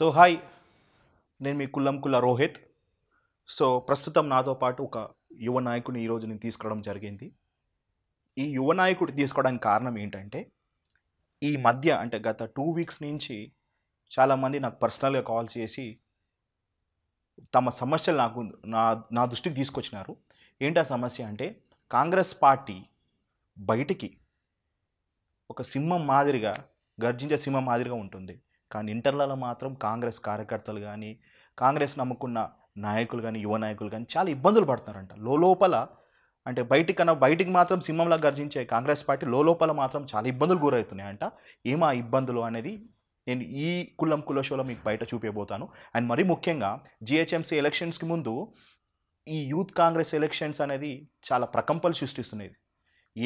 So hi నేను మీ కుల్లం కుల్ల Rohit so ప్రస్తుతం నాతో పాటు ఒక యువ నాయకుడిని ఈరోజు నేను తీసుకురావడం జరిగింది ఈ యువ నాయకుడు తీసుకోవడానికి కారణం ఏంటంటే ఈ మధ్య అంటే గత టూ వీక్స్ నుంచి చాలామంది నాకు పర్సనల్గా కాల్ చేసి తమ సమస్యలు నాకు నా నా దృష్టికి తీసుకొచ్చినారు ఏంటి ఆ సమస్య అంటే కాంగ్రెస్ పార్టీ బయటికి ఒక సింహం మాదిరిగా గర్జించే సింహం మాదిరిగా ఉంటుంది కానీ ఇంటర్లలో మాత్రం కాంగ్రెస్ కార్యకర్తలు కానీ కాంగ్రెస్ నమ్ముకున్న నాయకులు కానీ యువ నాయకులు కానీ చాలా ఇబ్బందులు పడుతున్నారంట లోపల అంటే బయటికి కన్నా బయటికి మాత్రం సింహంలా గర్జించే కాంగ్రెస్ పార్టీ లోపల మాత్రం చాలా ఇబ్బందులు గురవుతున్నాయంట ఏమా ఇబ్బందులు అనేది నేను ఈ కులం కులషోలో మీకు బయట చూపించబోతాను అండ్ మరీ ముఖ్యంగా జిహెచ్ఎంసీ ఎలక్షన్స్కి ముందు ఈ యూత్ కాంగ్రెస్ ఎలక్షన్స్ అనేది చాలా ప్రకంపలు సృష్టిస్తున్నది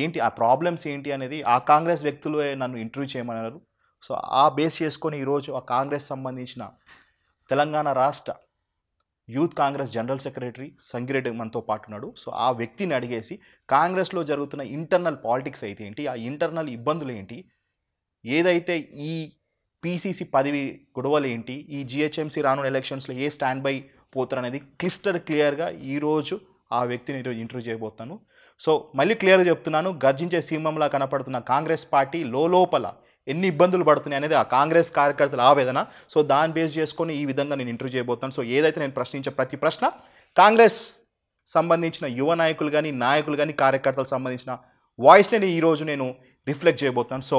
ఏంటి ఆ ప్రాబ్లమ్స్ ఏంటి అనేది ఆ కాంగ్రెస్ వ్యక్తులే నన్ను ఇంటర్వ్యూ చేయమన్నారు సో ఆ బేస్ చేసుకొని ఈరోజు ఆ కాంగ్రెస్ సంబంధించిన తెలంగాణ రాష్ట్ర youth Congress general secretary Sangireddy మనతో పాటు ఉన్నాడు సో ఆ వ్యక్తిని అడిగేసి కాంగ్రెస్లో జరుగుతున్న ఇంటర్నల్ పాలిటిక్స్ అయితే ఏంటి ఆ ఇంటర్నల్ ఇబ్బందులు ఏంటి ఏదైతే ఈ పీసీసీ పదవి గొడవలు ఏంటి ఈ జిహెచ్ఎంసీ రానున్న ఎలక్షన్స్లో ఏ స్టాండ్ బై పోతారు అనేది క్లిస్టర్ క్లియర్గా ఈరోజు ఆ వ్యక్తిని ఈరోజు ఇంటర్వ్యూ చేయబోతున్నాను సో మళ్ళీ క్లియర్గా చెప్తున్నాను గర్జించే సింహంలా కనపడుతున్న కాంగ్రెస్ పార్టీ లోపల ఎన్ని ఇబ్బందులు పడుతున్నాయి అనేది ఆ కాంగ్రెస్ కార్యకర్తల ఆవేదన సో దాన్ని బేస్ చేసుకొని ఈ విధంగా నేను ఇంటర్వ్యూ చేయబోతాను సో ఏదైతే నేను ప్రశ్నించే ప్రతి ప్రశ్న కాంగ్రెస్ సంబంధించిన యువ నాయకులు కానీ నాయకులు కానీ కార్యకర్తలకు సంబంధించిన వాయిస్ని ఈరోజు నేను రిఫ్లెక్ట్ చేయబోతున్నాను సో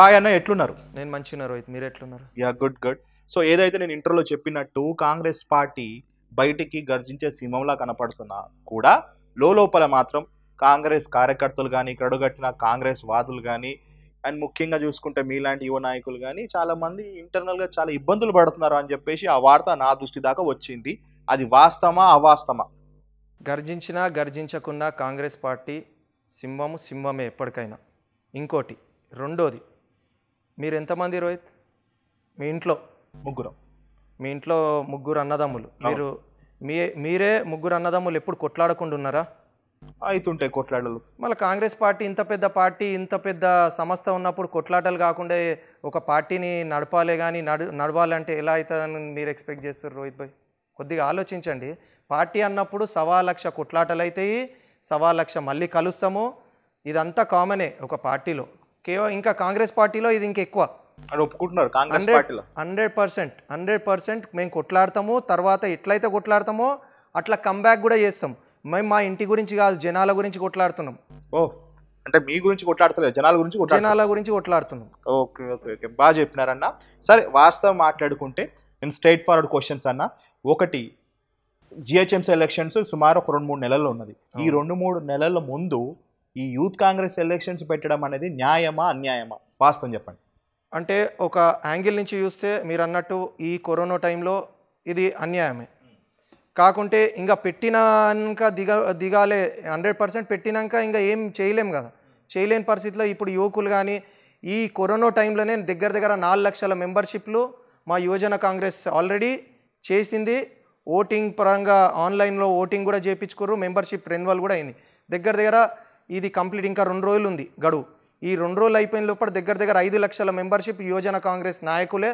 హాయ్ అన్న ఎట్లున్నారు నేను మంచిగా రోహిత్ మీరు ఎట్లున్నారు యా గుడ్ గుడ్ సో ఏదైతే నేను ఇంటర్లో చెప్పినట్టు కాంగ్రెస్ పార్టీ బయటికి గర్జించే సింహంలా కనపడుతున్నా కూడా లోపల మాత్రం కాంగ్రెస్ కార్యకర్తలు కానీ కడుగట్టిన కాంగ్రెస్ వాదులు కానీ అండ్ ముఖ్యంగా చూసుకుంటే మీలాంటి యువ నాయకులు కానీ చాలామంది ఇంటర్నల్గా చాలా ఇబ్బందులు పడుతున్నారు అని చెప్పేసి ఆ వార్త నా దృష్టి దాకా వచ్చింది అది వాస్తవా అవాస్తమా గర్జించినా గర్జించకున్నా కాంగ్రెస్ పార్టీ సింహము సింహమే ఎప్పటికైనా ఇంకోటి రెండోది మీరు ఎంతమంది రోహిత్ మీ ఇంట్లో ముగ్గురు మీ ఇంట్లో ముగ్గురు అన్నదమ్ములు మీరు మీ మీరే ముగ్గురు అన్నదమ్ములు ఎప్పుడు కొట్లాడకుండా ఉన్నారా అవుతుంటాయి కొట్లాడలు మళ్ళీ కాంగ్రెస్ పార్టీ ఇంత పెద్ద పార్టీ ఇంత పెద్ద సంస్థ ఉన్నప్పుడు కొట్లాటలు కాకుండా ఒక పార్టీని నడపాలి కానీ నడు నడవాలంటే ఎలా అవుతుందని మీరు ఎక్స్పెక్ట్ చేస్తారు రోహిత్ భాయ్ కొద్దిగా ఆలోచించండి పార్టీ అన్నప్పుడు సవా లక్ష కొట్లాటలు అవుతాయి సవా లక్ష మళ్ళీ కలుస్తాము ఇదంతా కామనే ఒక పార్టీలో కేవలం ఇంకా కాంగ్రెస్ పార్టీలో ఇది ఇంకెక్కువ అని ఒప్పుకుంటున్నారు కాంగ్రెస్ పార్టీలో హండ్రెడ్ పర్సెంట్ హండ్రెడ్ పర్సెంట్ మేము కొట్లాడతాము తర్వాత ఎట్లయితే కొట్లాడతామో అట్లా కంబ్యాక్ కూడా చేస్తాం మేము మా ఇంటి గురించి కాదు జనాల గురించి కొట్లాడుతున్నాం ఓ అంటే మీ గురించి కొట్లాడుతున్నారు జనాల గురించి జనాల గురించి కొట్లాడుతున్నాం ఓకే ఓకే ఓకే బాగా చెప్పినారన్న సరే వాస్తవం మాట్లాడుకుంటే నేను స్ట్రైట్ ఫార్వర్డ్ క్వశ్చన్స్ అన్న ఒకటి జిహెచ్ఎంసీ ఎలక్షన్స్ సుమారు ఒక రెండు మూడు నెలల్లో ఉన్నది ఈ రెండు మూడు నెలల ముందు ఈ యూత్ కాంగ్రెస్ ఎలక్షన్స్ పెట్టడం అనేది న్యాయమా అన్యాయమా వాస్తవం చెప్పండి అంటే ఒక యాంగిల్ నుంచి చూస్తే మీరు అన్నట్టు ఈ కరోనా టైంలో ఇది అన్యాయమే కాకుంటే ఇంకా పెట్టినాక దిగ దిగాలే హండ్రెడ్ పర్సెంట్ పెట్టినాక ఇంకా ఏం చేయలేం కదా చేయలేని పరిస్థితిలో ఇప్పుడు యువకులు కానీ ఈ కరోనా టైంలోనే దగ్గర దగ్గర నాలుగు లక్షల మెంబర్షిప్లు మా యువజన కాంగ్రెస్ ఆల్రెడీ చేసింది ఓటింగ్ పరంగా ఆన్లైన్లో ఓటింగ్ కూడా చేయించుకోరు మెంబర్షిప్ రెన్యువల్ కూడా అయింది దగ్గర దగ్గర ఇది కంప్లీట్ ఇంకా రెండు రోజులు ఉంది గడువు ఈ రెండు రోజులు అయిపోయిన లోపల దగ్గర దగ్గర ఐదు లక్షల మెంబర్షిప్ యువజన కాంగ్రెస్ నాయకులే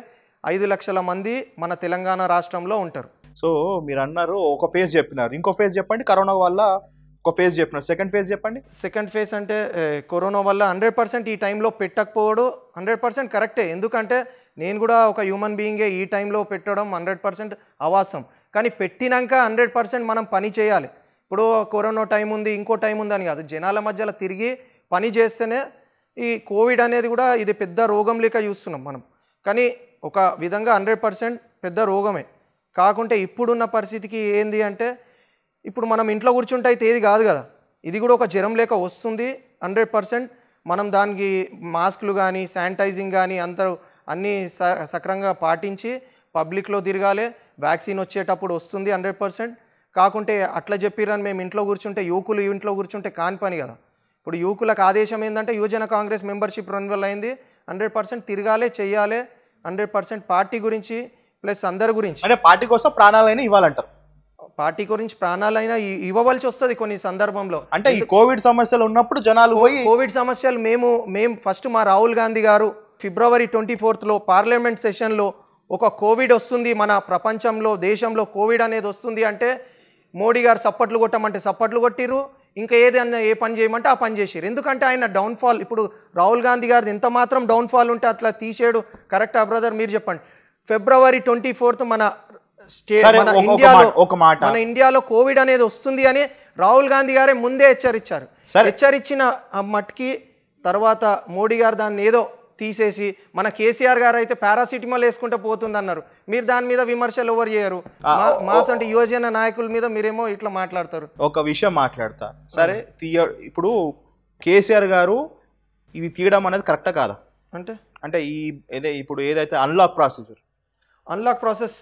ఐదు లక్షల మంది మన తెలంగాణ రాష్ట్రంలో ఉంటారు సో మీరు అన్నారు ఒక ఫేజ్ చెప్పినారు ఇంకో ఫేజ్ చెప్పండి కరోనా వల్ల ఒక ఫేజ్ చెప్పినారు సెకండ్ ఫేజ్ చెప్పండి సెకండ్ ఫేజ్ అంటే కరోనా వల్ల హండ్రెడ్ పర్సెంట్ ఈ టైంలో పెట్టకపోవడం హండ్రెడ్ పర్సెంట్ కరెక్టే ఎందుకంటే నేను కూడా ఒక హ్యూమన్ బీయింగే ఈ టైంలో పెట్టడం హండ్రెడ్ పర్సెంట్ అవాసం కానీ పెట్టినాక హండ్రెడ్ పర్సెంట్ మనం పని చేయాలి ఇప్పుడు కరోనా టైం ఉంది ఇంకో టైం ఉంది అని కాదు జనాల మధ్యలో తిరిగి పని చేస్తేనే ఈ కోవిడ్ అనేది కూడా ఇది పెద్ద రోగం లేక చూస్తున్నాం మనం కానీ ఒక విధంగా హండ్రెడ్ పర్సెంట్ పెద్ద రోగమే కాకుంటే ఇప్పుడున్న పరిస్థితికి ఏంది అంటే ఇప్పుడు మనం ఇంట్లో కూర్చుంటే అయితే ఏది కాదు కదా ఇది కూడా ఒక జ్వరం లేక వస్తుంది హండ్రెడ్ పర్సెంట్ మనం దానికి మాస్కులు కానీ శానిటైజింగ్ కానీ అందరూ అన్నీ స సక్రంగా పాటించి పబ్లిక్లో తిరగాలి వ్యాక్సిన్ వచ్చేటప్పుడు వస్తుంది హండ్రెడ్ పర్సెంట్ కాకుంటే అట్లా చెప్పిరని మేము ఇంట్లో కూర్చుంటే యువకులు ఇంట్లో కూర్చుంటే కాని పని కదా ఇప్పుడు యువకులకు ఆదేశం ఏంటంటే యువజన కాంగ్రెస్ మెంబర్షిప్ రెన్యువల్ అయింది హండ్రెడ్ పర్సెంట్ తిరగాలే చేయాలి హండ్రెడ్ పర్సెంట్ పార్టీ గురించి ప్లస్ అందరి గురించి అంటే పార్టీ కోసం ప్రాణాలైనా ఇవ్వాలంటారు పార్టీ గురించి ప్రాణాలైనా ఇవ్వవలసి వస్తుంది కొన్ని సందర్భంలో అంటే ఈ కోవిడ్ సమస్యలు ఉన్నప్పుడు జనాలు పోయి కోవిడ్ సమస్యలు మేము మేము ఫస్ట్ మా రాహుల్ గాంధీ గారు ఫిబ్రవరి ట్వంటీ ఫోర్త్లో పార్లమెంట్ సెషన్లో ఒక కోవిడ్ వస్తుంది మన ప్రపంచంలో దేశంలో కోవిడ్ అనేది వస్తుంది అంటే మోడీ గారు సప్పట్లు కొట్టమంటే సప్పట్లు కొట్టిరు ఇంకా ఏదైనా ఏ పని చేయమంటే ఆ పని చేసారు ఎందుకంటే ఆయన డౌన్ఫాల్ ఇప్పుడు రాహుల్ గాంధీ గారిది ఎంత మాత్రం డౌన్ఫాల్ ఉంటే అట్లా తీసేడు కరెక్టా బ్రదర్ మీరు చెప్పండి ఫిబ్రవరి ట్వంటీ ఫోర్త్ మన స్టేట్ మన ఇండియాలో ఒక మాట మన ఇండియాలో కోవిడ్ అనేది వస్తుంది అని రాహుల్ గాంధీ గారే ముందే హెచ్చరించారు హెచ్చరించిన మట్టికి తర్వాత మోడీ గారు దాన్ని ఏదో తీసేసి మన కేసీఆర్ గారు అయితే పారాసిటమాల్ వేసుకుంటే పోతుందన్నారు మీరు దాని మీద విమర్శలు ఎవరు చేయరు మాస్ అంటే యువజన నాయకుల మీద మీరేమో ఇట్లా మాట్లాడతారు ఒక విషయం మాట్లాడతా సరే తీయ ఇప్పుడు కేసీఆర్ గారు ఇది తీయడం అనేది కరెక్టా కాదా అంటే అంటే ఈ ఏదే ఇప్పుడు ఏదైతే అన్లాక్ ప్రాసెసర్ అన్లాక్ ప్రాసెస్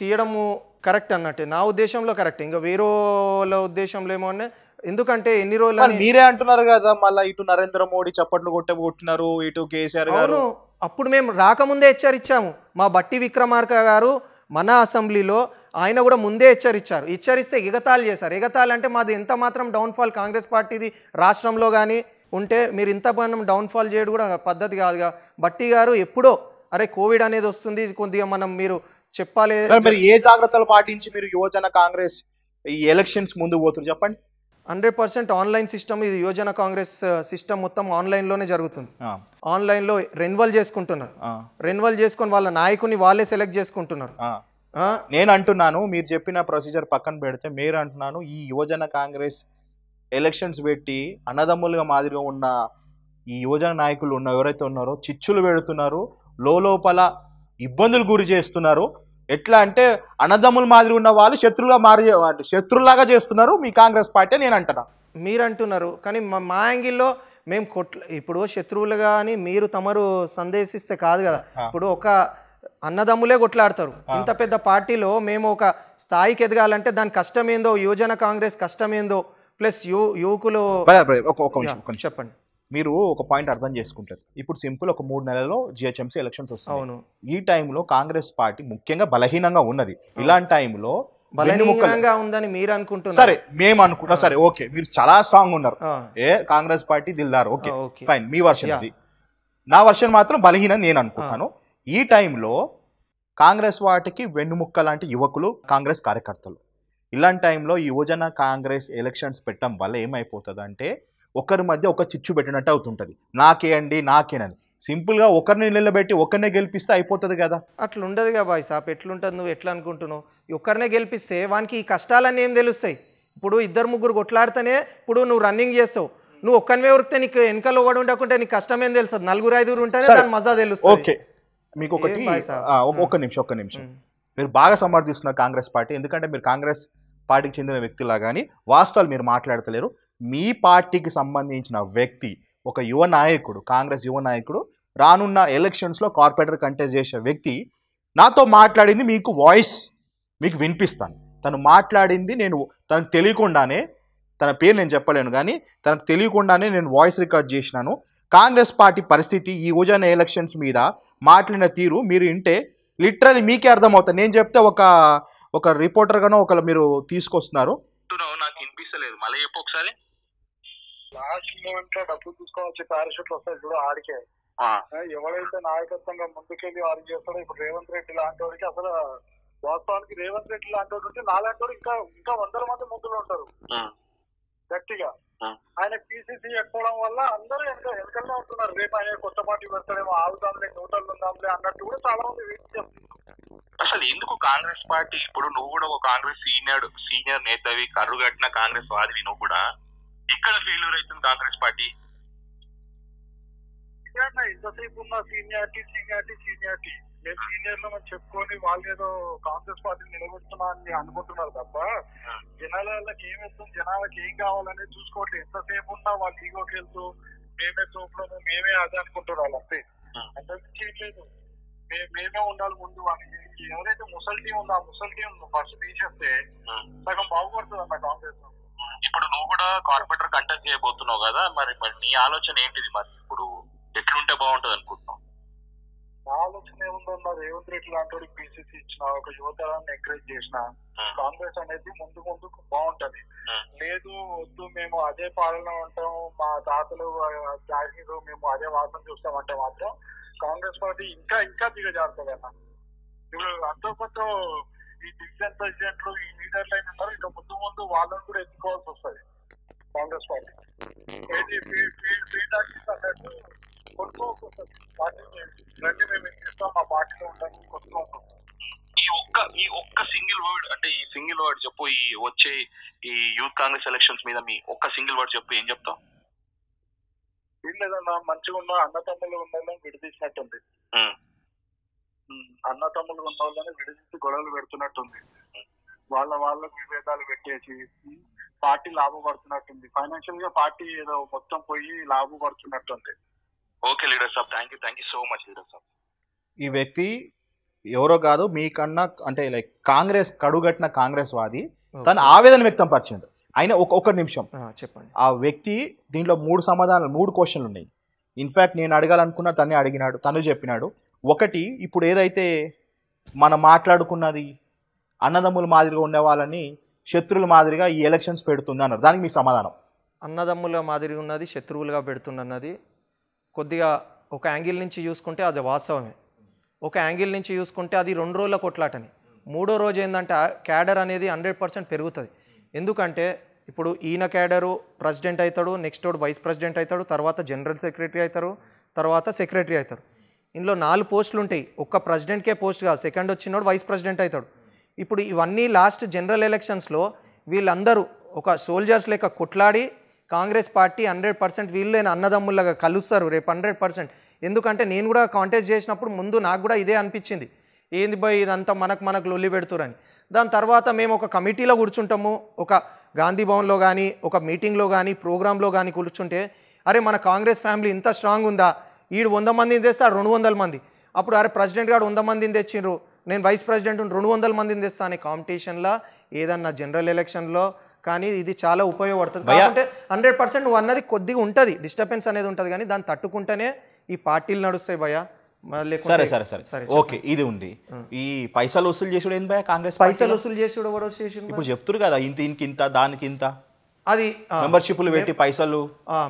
తీయడము కరెక్ట్ అన్నట్టే నా ఉద్దేశంలో కరెక్ట్ ఇంకా వేరే వాళ్ళ ఉద్దేశంలో ఏమో అంటే ఎందుకంటే ఎన్ని రోజులు మీరే అంటున్నారు కదా మళ్ళీ ఇటు నరేంద్ర మోడీ చప్పట్లు కొట్టే కొట్టినారు ఇటు కేసీఆర్ గారు అప్పుడు మేము రాకముందే హెచ్చరించాము మా బట్టి విక్రమార్క గారు మన అసెంబ్లీలో ఆయన కూడా ముందే హెచ్చరించారు హెచ్చరిస్తే ఎగతాళి చేశారు ఎగతాళి అంటే మాది ఎంత మాత్రం డౌన్ఫాల్ కాంగ్రెస్ పార్టీది రాష్ట్రంలో కానీ ఉంటే మీరు ఇంత మనం డౌన్ఫాల్ చేయడం కూడా పద్ధతి కాదుగా బట్టి గారు ఎప్పుడో అరే కోవిడ్ అనేది వస్తుంది కొద్దిగా మనం మీరు చెప్పాలి ఏ జాగ్రత్తలు పాటించి మీరు యువజన కాంగ్రెస్ ఈ ఎలక్షన్స్ ముందు పోతున్నారు చెప్పండి హండ్రెడ్ పర్సెంట్ ఆన్లైన్ సిస్టమ్ ఇది యువజన కాంగ్రెస్ సిస్టమ్ మొత్తం ఆన్లైన్లోనే జరుగుతుంది ఆన్లైన్లో రెన్వల్ చేసుకుంటున్నారు రెన్వల్ చేసుకొని వాళ్ళ నాయకుని వాళ్ళే సెలెక్ట్ చేసుకుంటున్నారు నేను అంటున్నాను మీరు చెప్పిన ప్రొసీజర్ పక్కన పెడితే మీరు అంటున్నాను ఈ యువజన కాంగ్రెస్ ఎలక్షన్స్ పెట్టి అన్నదమ్ములుగా మాదిరిగా ఉన్న ఈ యువజన నాయకులు ఉన్న ఎవరైతే ఉన్నారో చిచ్చులు పెడుతున్నారు లోపల ఇబ్బందులు గురి చేస్తున్నారు ఎట్లా అంటే అన్నదమ్ముల మాదిరి ఉన్న వాళ్ళు శత్రువుగా మారి శత్రులాగా చేస్తున్నారు మీ కాంగ్రెస్ పార్టీ నేను అంటున్నా మీరు అంటున్నారు కానీ మా యాంగిల్లో మేము కొట్ల ఇప్పుడు శత్రువులుగా అని మీరు తమరు సందేశిస్తే కాదు కదా ఇప్పుడు ఒక అన్నదమ్ములే కొట్లాడతారు ఇంత పెద్ద పార్టీలో మేము ఒక స్థాయికి ఎదగాలంటే దాని కష్టమేందో యువజన కాంగ్రెస్ కష్టమేందో ప్లస్ యువ యువకులు చెప్పండి మీరు ఒక పాయింట్ అర్థం చేసుకుంటారు ఇప్పుడు సింపుల్ ఒక మూడు నెలల్లో జిహెచ్ఎంసీ ఎలక్షన్స్ వస్తాయి అవును ఈ టైంలో కాంగ్రెస్ పార్టీ ముఖ్యంగా బలహీనంగా ఉన్నది ఇలాంటి టైంలో ఉందని మీరు అనుకుంటున్నారు సరే మేము అనుకుంటా సరే ఓకే మీరు చాలా స్ట్రాంగ్ ఉన్నారు ఏ కాంగ్రెస్ పార్టీ దిల్దారు ఓకే ఫైన్ మీ వర్షన్ అది నా వర్షన్ మాత్రం బలహీనం నేను అనుకుంటాను ఈ టైంలో కాంగ్రెస్ వాటికి వెన్నుముక్క లాంటి యువకులు కాంగ్రెస్ కార్యకర్తలు ఇలాంటి టైంలో యువజన కాంగ్రెస్ ఎలక్షన్స్ పెట్టడం వల్ల ఏమైపోతుంది అంటే ఒకరి మధ్య ఒక చిచ్చు పెట్టినట్టు అవుతుంటుంది నాకే అండి నాకేనని సింపుల్గా ఒకరిని నిలబెట్టి ఒకరినే గెలిపిస్తే అయిపోతుంది కదా అట్లా ఉండదు కదా బాయ్ సాప్ ఎట్లుంటుంది నువ్వు ఎట్లా అనుకుంటున్నావు ఒకరినే గెలిపిస్తే వానికి ఈ కష్టాలన్నీ ఏం తెలుస్తాయి ఇప్పుడు ఇద్దరు ముగ్గురు కొట్లాడితేనే ఇప్పుడు నువ్వు రన్నింగ్ చేస్తావు నువ్వు ఒక్కనివే ఉరికితే నీకు వెనకలు ఒకటి ఉండకుంటే నీకు కష్టం ఏం తెలుస్తుంది నలుగురు ఐదుగురు ఉంటేనే దాని మజా తెలుస్తుంది ఓకే మీకు ఒకటి ఒక్క నిమిషం ఒక్క నిమిషం మీరు బాగా సమర్థిస్తున్నారు కాంగ్రెస్ పార్టీ ఎందుకంటే మీరు కాంగ్రెస్ పార్టీకి చెందిన వ్యక్తిలా కానీ వాస్తవాలు మీరు మాట్లాడతలేరు మీ పార్టీకి సంబంధించిన వ్యక్తి ఒక యువ నాయకుడు కాంగ్రెస్ యువ నాయకుడు రానున్న ఎలక్షన్స్లో కార్పొరేటర్ కంటెస్ట్ చేసే వ్యక్తి నాతో మాట్లాడింది మీకు వాయిస్ మీకు వినిపిస్తాను తను మాట్లాడింది నేను తనకు తెలియకుండానే తన పేరు నేను చెప్పలేను కానీ తనకు తెలియకుండానే నేను వాయిస్ రికార్డ్ చేసినాను కాంగ్రెస్ పార్టీ పరిస్థితి ఈ ఉజాన ఎలక్షన్స్ మీద మాట్లాడిన తీరు మీరు వింటే లిటరలీ మీకే అర్థమవుతుంది నేను చెప్తే ఒక ఒక రిపోర్టర్గానో ఒకళ్ళు మీరు తీసుకొస్తున్నారు నాకు వినిపిస్తలేదు మళ్ళీ చెప్పు ఒకసారి లాస్ట్ మూమెంట్ లో డబ్బులు తీసుకొని వచ్చి పారాషూట్లు వస్తాయి చూడ ఆడికే ఎవరైతే నాయకత్వంగా ముందుకెళ్ళి వారికి చేస్తాడో ఇప్పుడు రేవంత్ రెడ్డి లాంటి వాడికి అసలు వాస్తవానికి రేవంత్ రెడ్డి లాంటి వాడు ఉంటే నాలాంటి వాడు ఇంకా ఇంకా వందల మంది ముందులో ఉంటారు గట్టిగా ఆయన పీసీసీ ఎక్కువడం వల్ల అందరూ వెనక వెనకల్లో ఉంటున్నారు రేపు ఆయన కొత్త పార్టీ వస్తాడేమో ఆగుతాంలే న్యూట్రల్ ఉందాంలే అన్నట్టు కూడా చాలా మంది వెయిట్ అసలు ఎందుకు కాంగ్రెస్ పార్టీ ఇప్పుడు నువ్వు కూడా ఒక కాంగ్రెస్ సీనియర్ సీనియర్ నేతవి కర్రుగట్టిన కాంగ్రెస్ వాదివి నువ్వు కూడా ఇక్కడ ఫెయిల్యూర్ అవుతుంది కాంగ్రెస్ పార్టీ ఇంతసేపు ఉన్న సీనియారిటీ సీనియారిటీ సీనియారిటీ మేము సీనియర్లు మనం చెప్పుకొని వాళ్ళు ఏదో కాంగ్రెస్ పార్టీ నిలబెడుతున్నా అని అనుకుంటున్నారు తప్ప జనాలకి ఏం వస్తుంది జనాలకి ఏం కావాలనేది చూసుకోవట్లేదు ఎంతసేపు ఉన్నా వాళ్ళు ఈగోకి వెళ్తూ మేమే చూపడము మేమే అదే అనుకుంటున్నారు అంతే అంతకుమించి ఏం లేదు మేమే ఉండాలి ముందు వాళ్ళకి ఎవరైతే ముసలి ఉందో ఆ ముసల్టీ టీం ఫస్ట్ తీసేస్తే సగం బాగుపడుతుంది అన్న కాంగ్రెస్ ఇప్పుడు నువ్వు కూడా కార్పొరేట్ కండక్ట్ చేయబోతున్నావు కదా మరి మరి నీ ఆలోచన ఏంటిది మరి ఇప్పుడు ఎట్లుంటే బాగుంటది అనుకుంటున్నావు ఆలోచన ఏముందో మరి రేవంత్ రెడ్డి లాంటి వాడికి పీసీసీ ఇచ్చిన ఒక యువతరాన్ని ఎంకరేజ్ చేసిన కాంగ్రెస్ అనేది ముందు ముందుకు బాగుంటది లేదు వద్దు మేము అదే పాలన ఉంటాము మా తాతలు త్యాగీలు మేము అదే వాసన చూస్తామంటే మాత్రం కాంగ్రెస్ పార్టీ ఇంకా ఇంకా దిగజారుతుంది అన్న ఇప్పుడు అంతో కొంత ఈ డివిజన్ ప్రెసిడెంట్లు ఈ లీడర్లు అయిన ఇంకా ముందు ముందు వాళ్ళని కూడా ఎత్తుకోవాల్సి వస్తుంది కాంగ్రెస్ పార్టీ ఏది మా ఈ ఒక్క ఈ ఒక్క సింగిల్ వర్డ్ అంటే ఈ సింగిల్ వర్డ్ చెప్పు ఈ వచ్చే ఈ యూత్ కాంగ్రెస్ ఎలక్షన్స్ మీద మీ ఒక్క సింగిల్ వర్డ్ చెప్పు ఏం చెప్తాం ఏం లేదన్నా మంచిగా ఉన్న అన్నతమ్ములు ఉండాలని విడిదీసినట్టుంది అన్నతమ్ములు ఉన్న వాళ్ళని విడిదీసి గొడవలు పెడుతున్నట్టుంది వాళ్ళ వాళ్ళకు విభేదాలు పెట్టేసి పార్టీ లాభపడుతున్నట్టుంది ఫైనాన్షియల్ గా పార్టీ ఏదో మొత్తం పోయి లాభపడుతున్నట్టుంది ఓకే లీడర్ సాబ్ thank you thank you so much leader సాబ్ ఈ వ్యక్తి ఎవరో కాదు మీకన్నా అంటే లైక్ కాంగ్రెస్ కడుగట్టిన కాంగ్రెస్ వాది తను ఆవేదన వ్యక్తం పరిచిండు ఆయన ఒక ఒక నిమిషం చెప్పండి ఆ వ్యక్తి దీంట్లో మూడు సమాధానాలు మూడు క్వశ్చన్లు ఉన్నాయి ఇన్ఫ్యాక్ట్ నేను అడగాలనుకున్నా తనే అడిగినాడు తను చెప్పినాడు ఒకటి ఇప్పుడు ఏదైతే మనం మాట్లాడుకున్నది అన్నదమ్ములు మాదిరిగా ఉండేవాళ్ళని శత్రువుల మాదిరిగా ఈ ఎలక్షన్స్ పెడుతుంది అన్నారు దానికి మీ సమాధానం అన్నదమ్ముల మాదిరి ఉన్నది శత్రువులుగా పెడుతుందన్నది కొద్దిగా ఒక యాంగిల్ నుంచి చూసుకుంటే అది వాస్తవమే ఒక యాంగిల్ నుంచి చూసుకుంటే అది రెండు రోజుల కొట్లాటని మూడో రోజు ఏంటంటే క్యాడర్ అనేది హండ్రెడ్ పర్సెంట్ పెరుగుతుంది ఎందుకంటే ఇప్పుడు ఈయన క్యాడరు ప్రెసిడెంట్ అవుతాడు నెక్స్ట్ వాడు వైస్ ప్రెసిడెంట్ అవుతాడు తర్వాత జనరల్ సెక్రటరీ అవుతారు తర్వాత సెక్రటరీ అవుతారు ఇందులో నాలుగు పోస్టులు ఉంటాయి ఒక్క ప్రెసిడెంట్కే పోస్ట్ కాదు సెకండ్ వచ్చినోడు వైస్ ప్రెసిడెంట్ అవుతాడు ఇప్పుడు ఇవన్నీ లాస్ట్ జనరల్ ఎలక్షన్స్లో వీళ్ళందరూ ఒక సోల్జర్స్ లెక్క కొట్లాడి కాంగ్రెస్ పార్టీ హండ్రెడ్ పర్సెంట్ వీళ్ళైన అన్నదమ్ముళ్ళగా కలుస్తారు రేపు హండ్రెడ్ పర్సెంట్ ఎందుకంటే నేను కూడా కాంటెస్ట్ చేసినప్పుడు ముందు నాకు కూడా ఇదే అనిపించింది ఏంది పోయి ఇదంతా మనకు మనకు లొల్లి పెడుతురని దాని తర్వాత మేము ఒక కమిటీలో కూర్చుంటాము ఒక గాంధీ భవన్లో కానీ ఒక మీటింగ్లో కానీ ప్రోగ్రాంలో కానీ కూర్చుంటే అరే మన కాంగ్రెస్ ఫ్యామిలీ ఇంత స్ట్రాంగ్ ఉందా ఈడు వంద మందిని తెస్తే రెండు వందల మంది అప్పుడు అరే ప్రెసిడెంట్ గారు వంద మందిని తెచ్చిండ్రు నేను వైస్ ప్రెసిడెంట్ రెండు వందల మందిని తెస్తా అనే కాంపిటీషన్లో ఏదన్నా జనరల్ ఎలక్షన్లో కానీ ఇది చాలా ఉపయోగపడుతుంది అంటే హండ్రెడ్ పర్సెంట్ నువ్వు అన్నది కొద్దిగా ఉంటుంది డిస్టర్బెన్స్ అనేది ఉంటుంది కానీ దాన్ని తట్టుకుంటేనే ఈ పార్టీలు నడుస్తాయి భయ సరే సరే సరే సరే ఓకే ఇది ఉంది ఈ పైసలు వసూలు చేసుడు భయ కాంగ్రెస్ పైసలు వసూలు చేసుడు ఎవరు ఇప్పుడు చెప్తున్నారు కదా ఇంత ఇంత దానికి ఇంత అది మెంబర్షిప్లు పెట్టి పైసలు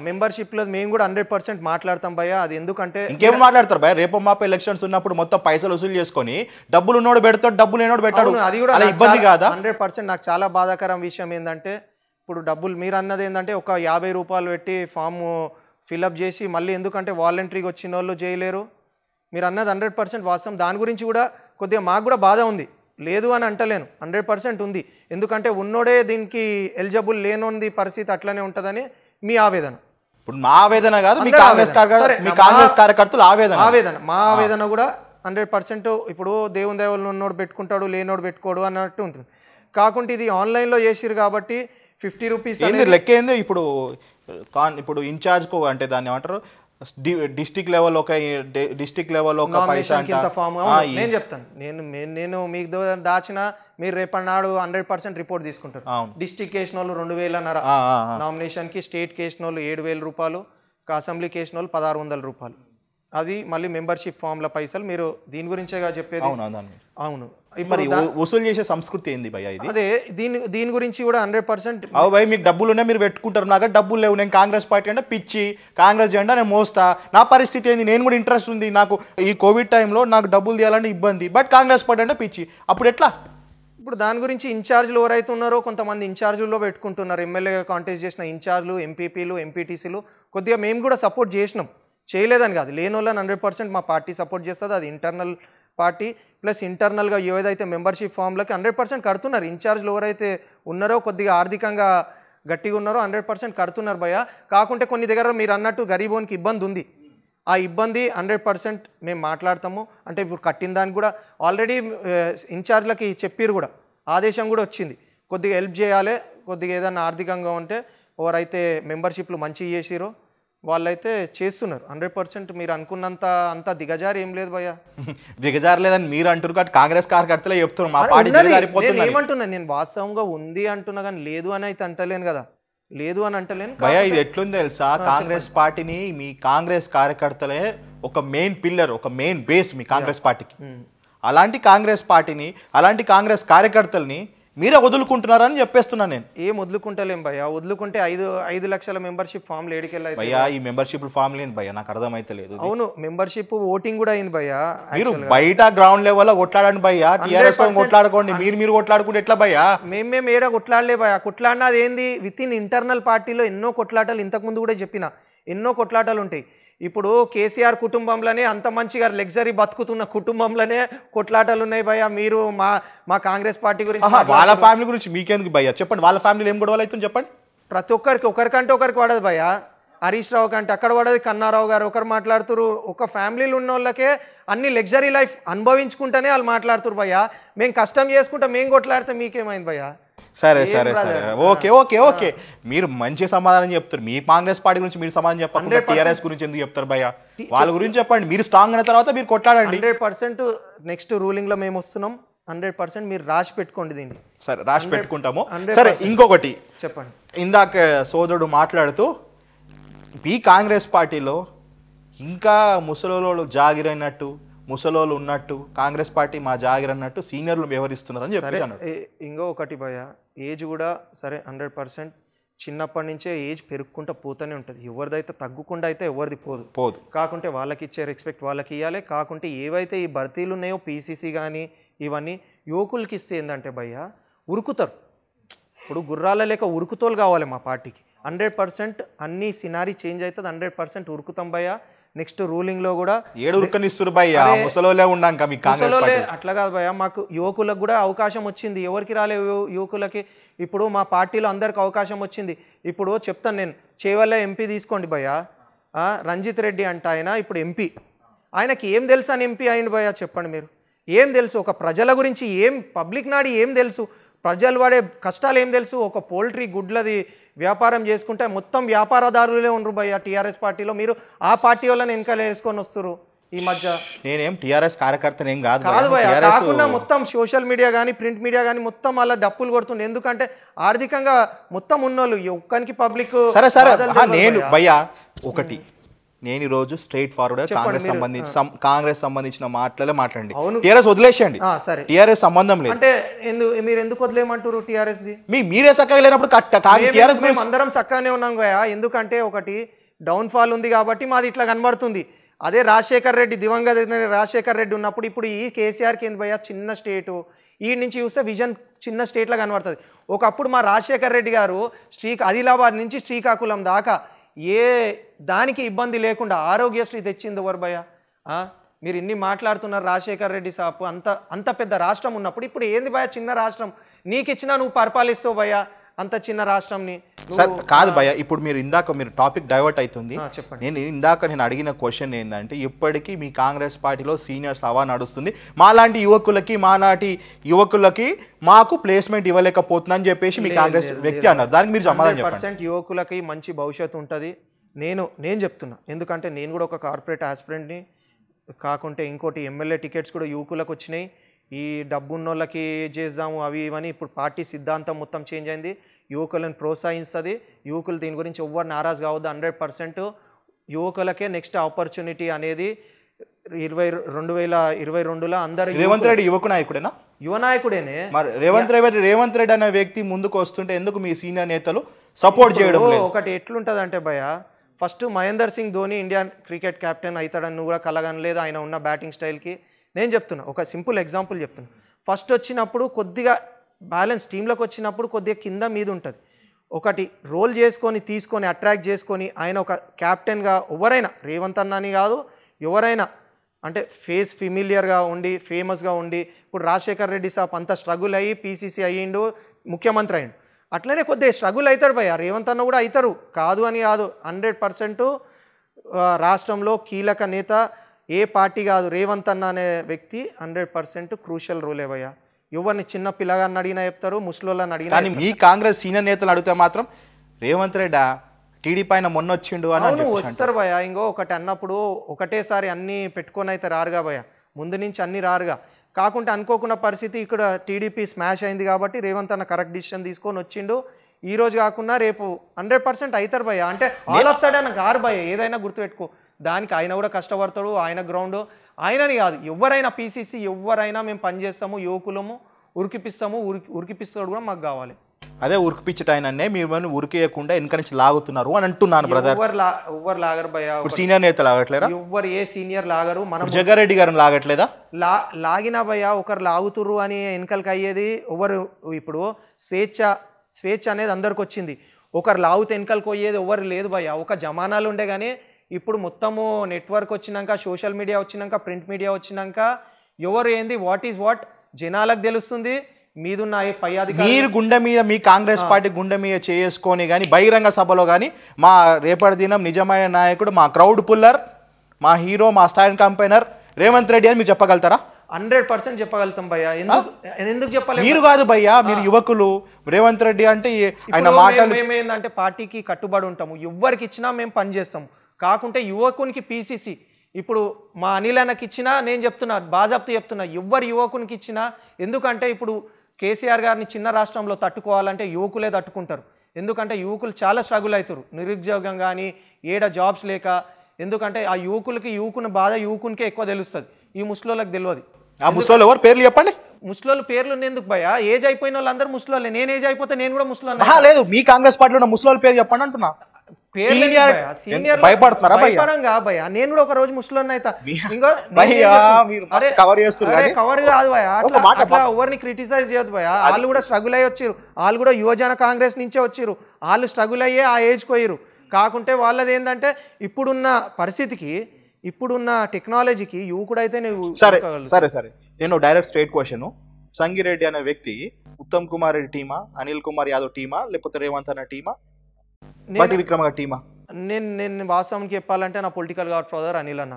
మెంబర్షిప్లో మేము కూడా హండ్రెడ్ పర్సెంట్ మాట్లాడతాం భయ అది ఎందుకంటే ఇంకేం మాట్లాడతారు భయ రేపు మాపై ఎలక్షన్స్ ఉన్నప్పుడు మొత్తం పైసలు వసూలు చేసుకొని డబ్బులు ఉన్నోడు పెడతాడు డబ్బులు లేనోడు పెట్టాడు అది కూడా ఇబ్బంది కాదా హండ్రెడ్ పర్సెంట్ నాకు చాలా బాధాకరం విషయం ఏంటంటే ఇప్పుడు డబ్బులు మీరు అన్నది ఏంటంటే ఒక యాభై రూపాయలు పెట్టి ఫామ్ ఫిలప్ చేసి మళ్ళీ ఎందుకంటే వాలంటరీకి వచ్చిన వాళ్ళు చేయలేరు మీరు అన్నది హండ్రెడ్ పర్సెంట్ వాస్తవం దాని గురించి కూడా కొద్దిగా మాకు కూడా బాధ ఉంది లేదు అని అంటలేను హండ్రెడ్ పర్సెంట్ ఉంది ఎందుకంటే ఉన్నోడే దీనికి ఎలిజిబుల్ లేనుంది పరిస్థితి అట్లనే ఉంటుందని మీ ఆవేదన ఇప్పుడు మా ఆవేదన కాదు మీ కాంగ్రెస్ మీ కాంగ్రెస్ కార్యకర్తలు ఆవేదన ఆవేదన మా ఆవేదన కూడా హండ్రెడ్ పర్సెంట్ ఇప్పుడు దేవుని దేవుళ్ళు ఉన్నోడు పెట్టుకుంటాడు లేనోడు పెట్టుకోడు అన్నట్టు ఉంటుంది కాకుంటే ఇది ఆన్లైన్లో చేసిరు కాబట్టి ఫిఫ్టీ రూపీస్ లెక్క ఏంది ఇప్పుడు కాన్ ఇప్పుడు ఇన్ఛార్జ్కు అంటే దాన్ని ఏమంటారు డిస్టిక్ లెవెల్ ఒక డిస్టిక్ లెవెల్ ఒక నేను చెప్తాను నేను నేను మీకు దాచిన మీరు రేపన్నాడు హండ్రెడ్ పర్సెంట్ రిపోర్ట్ తీసుకుంటారు డిస్టిక్ కేసిన వాళ్ళు రెండు నామినేషన్ కి స్టేట్ కేసిన వాళ్ళు ఏడు వేల రూపాయలు అసెంబ్లీ కేసిన వాళ్ళు పదహారు వందల రూపాయలు అది మళ్ళీ మెంబర్షిప్ ల పైసలు మీరు దీని గురించేగా చెప్పేది అవును మరి వసూలు చేసే సంస్కృతి ఏంది భయ ఇది అదే దీని దీని గురించి కూడా హండ్రెడ్ పర్సెంట్ భయ మీకు డబ్బులు ఉన్నాయి మీరు పెట్టుకుంటారు నాకు డబ్బులు లేవు నేను కాంగ్రెస్ పార్టీ అంటే పిచ్చి కాంగ్రెస్ జెండా నేను మోస్తా నా పరిస్థితి ఏంది నేను కూడా ఇంట్రెస్ట్ ఉంది నాకు ఈ కోవిడ్ టైంలో నాకు డబ్బులు తీయాలంటే ఇబ్బంది బట్ కాంగ్రెస్ పార్టీ అంటే పిచ్చి అప్పుడు ఎట్లా ఇప్పుడు దాని గురించి ఇన్ఛార్జ్లు ఎవరైతే ఉన్నారో కొంతమంది ఇన్ఛార్జీల్లో పెట్టుకుంటున్నారు ఎమ్మెల్యేగా కాంటెస్ట్ చేసిన ఇన్ఛార్జ్లు ఎంపీపీలు ఎంపీటీసీలు కొద్దిగా మేము కూడా సపోర్ట్ చేసినాం చేయలేదని కాదు లేని వాళ్ళని హండ్రెడ్ పర్సెంట్ మా పార్టీ సపోర్ట్ చేస్తుంది అది ఇంటర్నల్ పార్టీ ప్లస్ ఇంటర్నల్గా ఏదైతే మెంబర్షిప్ ఫామ్లకి హండ్రెడ్ పర్సెంట్ కడుతున్నారు ఇన్ఛార్జ్లు ఎవరైతే ఉన్నారో కొద్దిగా ఆర్థికంగా గట్టిగా ఉన్నారో హండ్రెడ్ పర్సెంట్ కడుతున్నారు భయ కాకుంటే కొన్ని దగ్గర మీరు అన్నట్టు గరీబోనికి ఇబ్బంది ఉంది ఆ ఇబ్బంది హండ్రెడ్ పర్సెంట్ మేము మాట్లాడతాము అంటే ఇప్పుడు కట్టిన దానికి కూడా ఆల్రెడీ ఇన్ఛార్జ్లకి చెప్పారు కూడా ఆదేశం కూడా వచ్చింది కొద్దిగా హెల్ప్ చేయాలి కొద్దిగా ఏదైనా ఆర్థికంగా ఉంటే ఎవరైతే మెంబర్షిప్లు మంచిగా చేసిరో వాళ్ళైతే చేస్తున్నారు హండ్రెడ్ పర్సెంట్ మీరు అనుకున్నంత అంత దిగజారు ఏం లేదు భయ్య దిగజారు లేదని మీరు అంటారు కాబట్టి కాంగ్రెస్ కార్యకర్తలే చెప్తున్నారు మా పార్టీ నేను ఏమంటున్నా నేను వాస్తవంగా ఉంది అంటున్నా కానీ లేదు అని అయితే అంటలేను కదా లేదు అని అంటలేను భయ ఇది ఎట్లుంది తెలుసా కాంగ్రెస్ పార్టీని మీ కాంగ్రెస్ కార్యకర్తలే ఒక మెయిన్ పిల్లర్ ఒక మెయిన్ బేస్ మీ కాంగ్రెస్ పార్టీకి hmm. అలాంటి కాంగ్రెస్ పార్టీని అలాంటి కాంగ్రెస్ కార్యకర్తల్ని మీరే వదులుకుంటున్నారని చెప్పేస్తున్నా నేను ఏం వదులుకుంటలేం భయ్యా వదులుకుంటే ఐదు ఐదు లక్షల మెంబర్షిప్ ఫామ్ లేడికెళ్ళి భయ్యా ఈ మెంబర్షిప్ ఫామ్ లేని భయ నాకు అర్థమైతే లేదు అవును మెంబర్షిప్ ఓటింగ్ కూడా అయింది భయ్యా మీరు బయట గ్రౌండ్ లెవెల్ లో కొట్లాడండి భయ్యా టీఆర్ఎస్ కొట్లాడుకోండి మీరు మీరు కొట్లాడుకుంటే ఎట్లా భయ మేము మేము ఏడ కొట్లాడలే భయ్యా కొట్లాడినది ఏంది విత్ ఇన్ ఇంటర్నల్ పార్టీలో ఎన్నో కొట్లాటలు ఇంతకుముందు కూడా చెప్పిన ఎన్నో కొట్లాటలు ఉంటాయి ఇప్పుడు కేసీఆర్ కుటుంబంలోనే అంత మంచిగా లగ్జరీ బతుకుతున్న కుటుంబంలోనే కొట్లాటలు ఉన్నాయి భయ మీరు మా మా కాంగ్రెస్ పార్టీ గురించి వాళ్ళ ఫ్యామిలీ గురించి మీకెందుకు భయ చెప్పండి వాళ్ళ ఫ్యామిలీ ఏం గొడవలు అవుతుంది చెప్పండి ప్రతి ఒక్కరికి ఒకరికంటే ఒకరికి పడదు భయ హరీష్ రావు కంటే అక్కడ పడదు కన్నారావు గారు ఒకరు మాట్లాడుతురు ఒక ఫ్యామిలీలు ఉన్న వాళ్ళకే అన్ని లగ్జరీ లైఫ్ అనుభవించుకుంటేనే వాళ్ళు మాట్లాడుతురు భయ్య మేము కష్టం చేసుకుంటే మేము కొట్లాడితే మీకేమైంది భయ సరే సరే సరే ఓకే ఓకే ఓకే మీరు మంచి సమాధానం చెప్తారు మీ కాంగ్రెస్ పార్టీ గురించి మీరు సమాధానం చెప్పకుండా టీఆర్ఎస్ గురించి ఎందుకు చెప్తారు భయ్య వాళ్ళ గురించి చెప్పండి మీరు స్ట్రాంగ్ అయిన తర్వాత మీరు కొట్లాడండి హండ్రెడ్ పర్సెంట్ నెక్స్ట్ లో మేము వస్తున్నాం హండ్రెడ్ పర్సెంట్ మీరు రాసి పెట్టుకోండి దీన్ని సరే రాసి పెట్టుకుంటాము సరే ఇంకొకటి చెప్పండి ఇందాక సోదరుడు మాట్లాడుతూ మీ కాంగ్రెస్ పార్టీలో ఇంకా వాళ్ళు జాగిరైనట్టు ముసలోళ్ళు ఉన్నట్టు కాంగ్రెస్ పార్టీ మా జాగిర్ అన్నట్టు సీనియర్లు వ్యవహరిస్తున్నారని చెప్పి ఇంకో ఒకటి భయ ఏజ్ కూడా సరే హండ్రెడ్ పర్సెంట్ చిన్నప్పటి నుంచే ఏజ్ పెరుగుకుంటూ పోతూనే ఉంటుంది ఎవరిదైతే తగ్గకుండా అయితే ఎవరిది పోదు పోదు కాకుంటే వాళ్ళకి ఇచ్చే రెస్పెక్ట్ వాళ్ళకి ఇవ్వాలి కాకుంటే ఏవైతే ఈ భర్తీలు ఉన్నాయో పీసీసీ కానీ ఇవన్నీ యువకులకి ఇస్తే ఏంటంటే భయ్య ఉరుకుతారు ఇప్పుడు గుర్రాల లేక ఉరుకుతోలు కావాలి మా పార్టీకి హండ్రెడ్ పర్సెంట్ అన్ని సినారీ చేంజ్ అవుతుంది హండ్రెడ్ పర్సెంట్ ఉరుకుతాం భయ్య నెక్స్ట్ రూలింగ్ లో కూడా ఏడు భయ్యా ముసలోలే మీకు అట్లా కాదు భయ్యా మాకు యువకులకు కూడా అవకాశం వచ్చింది ఎవరికి రాలేదు యువకులకి ఇప్పుడు మా పార్టీలో అందరికి అవకాశం వచ్చింది ఇప్పుడు చెప్తాను నేను చేవల్ల ఎంపీ తీసుకోండి భయ్యా రంజిత్ రెడ్డి అంట ఆయన ఇప్పుడు ఎంపీ ఆయనకి ఏం తెలుసు అని ఎంపీ అయింది భయ్యా చెప్పండి మీరు ఏం తెలుసు ఒక ప్రజల గురించి ఏం పబ్లిక్ నాడి ఏం తెలుసు ప్రజలు వాడే కష్టాలు ఏం తెలుసు ఒక పోల్ట్రీ గుడ్లది వ్యాపారం చేసుకుంటే మొత్తం వ్యాపారదారులే ఉండరు భయ్య టీఆర్ఎస్ పార్టీలో మీరు ఆ పార్టీ వాళ్ళని వెనకాల వేసుకొని వస్తారు ఈ మధ్య నేనేం టీఆర్ఎస్ కార్యకర్తను ఏం కాదు కాదు కాకుండా మొత్తం సోషల్ మీడియా కానీ ప్రింట్ మీడియా కానీ మొత్తం అలా డప్పులు కొడుతుంది ఎందుకంటే ఆర్థికంగా మొత్తం ఉన్నోళ్ళు ఒక్కనికి పబ్లిక్ సరే సరే నేను భయ్యా ఒకటి నేను ఈ రోజు స్ట్రైట్ ఫార్వర్డ్ కాంగ్రెస్ సంబంధించి కాంగ్రెస్ సంబంధించిన మాటలే మాట్లాడండి టీఆర్ఎస్ వదిలేసేయండి సరే టీఆర్ఎస్ సంబంధం లేదు అంటే మీరు ఎందుకు వదిలేయమంటారు టీఆర్ఎస్ మీ మీరే చక్కగా లేనప్పుడు అందరం చక్కగానే ఉన్నాం కదా ఎందుకంటే ఒకటి డౌన్ ఫాల్ ఉంది కాబట్టి మాది ఇట్లా కనబడుతుంది అదే రాజశేఖర్ రెడ్డి దివంగత రాజశేఖర్ రెడ్డి ఉన్నప్పుడు ఇప్పుడు ఈ కేసీఆర్ కేంద్ర భయ చిన్న స్టేటు ఈ నుంచి చూస్తే విజన్ చిన్న స్టేట్లా కనబడుతుంది ఒకప్పుడు మా రాజశేఖర్ రెడ్డి గారు శ్రీ ఆదిలాబాద్ నుంచి శ్రీకాకుళం దాకా ఏ దానికి ఇబ్బంది లేకుండా ఆరోగ్యశ్రీ తెచ్చింది ఎవరిభయ మీరు ఇన్ని మాట్లాడుతున్నారు రాజశేఖర్ రెడ్డి సాపు అంత అంత పెద్ద రాష్ట్రం ఉన్నప్పుడు ఇప్పుడు ఏంది భయ చిన్న రాష్ట్రం నీకిచ్చినా నువ్వు పరిపాలిస్తావు భయ అంత చిన్న రాష్ట్రంని సార్ కాదు భయ ఇప్పుడు మీరు ఇందాక మీరు టాపిక్ డైవర్ట్ అవుతుంది చెప్పండి నేను ఇందాక నేను అడిగిన క్వశ్చన్ ఏంటంటే ఇప్పటికీ మీ కాంగ్రెస్ పార్టీలో సీనియర్స్ హవా నడుస్తుంది మాలాంటి యువకులకి మానాటి యువకులకి మాకు ప్లేస్మెంట్ ఇవ్వలేకపోతుందని చెప్పేసి మీ కాంగ్రెస్ వ్యక్తి అన్నారు దానికి మీరు సమాధానం పర్సెంట్ యువకులకి మంచి భవిష్యత్తు ఉంటుంది నేను నేను చెప్తున్నా ఎందుకంటే నేను కూడా ఒక కార్పొరేట్ ఆస్పిరెంట్ని కాకుంటే ఇంకోటి ఎమ్మెల్యే టికెట్స్ కూడా యువకులకు వచ్చినాయి ఈ డబ్బున్నోళ్ళకి చేద్దాము అవి ఇవని ఇప్పుడు పార్టీ సిద్ధాంతం మొత్తం చేంజ్ అయింది యువకులను ప్రోత్సహిస్తుంది యువకులు దీని గురించి ఎవ్వరు నారాజ్ కావద్దు హండ్రెడ్ పర్సెంట్ యువకులకే నెక్స్ట్ ఆపర్చునిటీ అనేది ఇరవై రెండు వేల ఇరవై రెండులో అందరూ రేవంత్ రెడ్డి యువకు నాయకుడేనా యువ నాయకుడేనే మరి రేవంత్ రెడ్డి రేవంత్ రెడ్డి అనే వ్యక్తి ముందుకు వస్తుంటే ఎందుకు మీ సీనియర్ నేతలు సపోర్ట్ చేయడం ఒకటి ఎట్లుంటుంది అంటే భయ first Mahendar Singh Dhoni Indian cricket captain అవుతాడని నువ్వు కూడా కలగనలేదు ఆయన ఉన్న బ్యాటింగ్ స్టైల్కి నేను చెప్తున్నా ఒక సింపుల్ ఎగ్జాంపుల్ చెప్తున్నా ఫస్ట్ వచ్చినప్పుడు కొద్దిగా బ్యాలెన్స్ టీంలోకి వచ్చినప్పుడు కొద్దిగా కింద మీద ఉంటుంది ఒకటి రోల్ చేసుకొని తీసుకొని అట్రాక్ట్ చేసుకొని ఆయన ఒక క్యాప్టెన్గా ఎవరైనా రేవంత్ అన్నాని కాదు ఎవరైనా అంటే ఫేస్ ఫిమిలియర్గా ఉండి ఫేమస్గా ఉండి ఇప్పుడు రాజశేఖర్ రెడ్డి సాబ్ అంత స్ట్రగుల్ అయ్యి పీసీసీ అయ్యిండు ముఖ్యమంత్రి అయ్యిండు అట్లనే కొద్దిగా స్ట్రగుల్ అవుతాడు భయ రేవంత్ అన్న కూడా అవుతారు కాదు అని కాదు హండ్రెడ్ పర్సెంట్ రాష్ట్రంలో కీలక నేత ఏ పార్టీ కాదు రేవంత్ అన్న అనే వ్యక్తి హండ్రెడ్ పర్సెంట్ క్రూషియల్ రోల్ ఏవయ్యా ఎవరిని చిన్న పిల్లగా అడిగినా చెప్తారు ముసలోళ్ళని అడిగినా కానీ మీ కాంగ్రెస్ సీనియర్ నేతలు అడిగితే మాత్రం రేవంత్ రెడ్డి టీడీ పైన మొన్న వచ్చిండు అని వస్తారు భయ ఇంకో ఒకటి అన్నప్పుడు ఒకటేసారి అన్నీ పెట్టుకొని అయితే రారుగా భయ ముందు నుంచి అన్నీ రారుగా కాకుంటే అనుకోకున్న పరిస్థితి ఇక్కడ టీడీపీ స్మాష్ అయింది కాబట్టి రేవంత్ అన్న కరెక్ట్ డిసిషన్ తీసుకొని వచ్చిండు ఈ రోజు కాకుండా రేపు హండ్రెడ్ పర్సెంట్ అవుతారు భయ అంటే ఆల్ ఆఫ్ సడన్ కారు భయ ఏదైనా గుర్తుపెట్టుకో దానికి ఆయన కూడా కష్టపడతాడు ఆయన గ్రౌండ్ ఆయనని కాదు ఎవరైనా పీసీసీ ఎవరైనా మేము పనిచేస్తాము యువకులము ఉరికిపిస్తాము ఉరికి ఉరికిపిస్తాడు కూడా మాకు కావాలి అదే ఉరికిపించట ఆయననే మీరు ఉరికేయకుండా వెనక నుంచి లాగుతున్నారు అని అంటున్నాను బ్రదర్ ఎవరు లా ఎవరు లాగరు భయ్యా సీనియర్ నేత లాగట్లేరా ఎవరు ఏ సీనియర్ లాగరు మనం జగ్గారెడ్డి గారిని లాగట్లేదా లా లాగిన భయ ఒకరు లాగుతురు అని వెనకలకి అయ్యేది ఎవరు ఇప్పుడు స్వేచ్ఛ స్వేచ్ఛ అనేది అందరికి వచ్చింది ఒకరు లాగుతే వెనకలకి పోయేది ఎవరు లేదు భయ ఒక జమానాలు ఉండే కానీ ఇప్పుడు మొత్తము నెట్వర్క్ వచ్చినాక సోషల్ మీడియా వచ్చినాక ప్రింట్ మీడియా వచ్చినాక ఎవరు ఏంది వాట్ ఈజ్ వాట్ జనాలకు తెలుస్తుంది మీదున్న పై మీరు గుండె మీద మీ కాంగ్రెస్ పార్టీ గుండె మీద చేసుకొని కానీ బహిరంగ సభలో కానీ మా రేపటి దినం నిజమైన నాయకుడు మా క్రౌడ్ పుల్లర్ మా హీరో మా స్టాండ్ కంపెనర్ రేవంత్ రెడ్డి అని మీరు చెప్పగలుగుతారా హండ్రెడ్ పర్సెంట్ చెప్పగలుగుతాం భయ్యా ఎందుకు చెప్పాలి మీరు కాదు భయ్యా మీరు యువకులు రేవంత్ రెడ్డి అంటే ఆయన మాటలు మేమేందంటే పార్టీకి కట్టుబడి ఉంటాము ఎవరికి ఇచ్చినా మేము పనిచేస్తాము కాకుంటే యువకునికి పీసీసీ ఇప్పుడు మా అనిల్ అన్నకి ఇచ్చినా నేను చెప్తున్నా బాజాప్తు చెప్తున్నా ఎవ్వరు యువకునికి ఇచ్చినా ఎందుకంటే ఇప్పుడు కేసీఆర్ గారిని చిన్న రాష్ట్రంలో తట్టుకోవాలంటే యువకులే తట్టుకుంటారు ఎందుకంటే యువకులు చాలా స్ట్రగుల్ అవుతారు నిరుద్యోగం కానీ ఏడ జాబ్స్ లేక ఎందుకంటే ఆ యువకులకి యువకుని బాధ యువకునికే ఎక్కువ తెలుస్తుంది ఈ ముసలోళ్ళకి తెలియదు ఆ ముస్లోళ్ళు ఎవరు పేర్లు చెప్పండి ముస్లోళ్ళు పేర్లు ఎందుకు భయ ఏజ్ అయిపోయిన వాళ్ళందరూ ముస్లో నేను ఏజ్ అయిపోతే నేను కూడా ముస్లోనే లేదు మీ కాంగ్రెస్ పార్టీలో ఉన్న ముస్లోళ్ళ పేరు చెప్పండి అంటున్నా సీనియర్ భయపడంగా భయ నేను కూడా ఒక రోజు ముసలోని అయితే అట్లా ఎవరిని క్రిటిసైజ్ చేయదు భయ వాళ్ళు కూడా స్ట్రగుల్ అయ్యి వచ్చారు వాళ్ళు కూడా యువజన కాంగ్రెస్ నుంచే వచ్చారు వాళ్ళు స్ట్రగుల్ అయ్యే ఆ ఏజ్కి పోయారు కాకుంటే వాళ్ళది ఏంటంటే ఇప్పుడున్న పరిస్థితికి ఇప్పుడున్న టెక్నాలజీకి యువకుడైతే నువ్వు సరే సరే సరే నేను డైరెక్ట్ స్ట్రేట్ క్వశ్చన్ సంగిరెడ్డి అనే వ్యక్తి ఉత్తమ్ కుమార్ రెడ్డి టీమా అనిల్ కుమార్ యాదవ్ టీమా లేకపోతే రేవంత్ అనే టీమా నేను నేను వాస్తవానికి చెప్పాలంటే నా పొలిటికల్ గాడ్ ఫాదర్ అనిల్ అన్న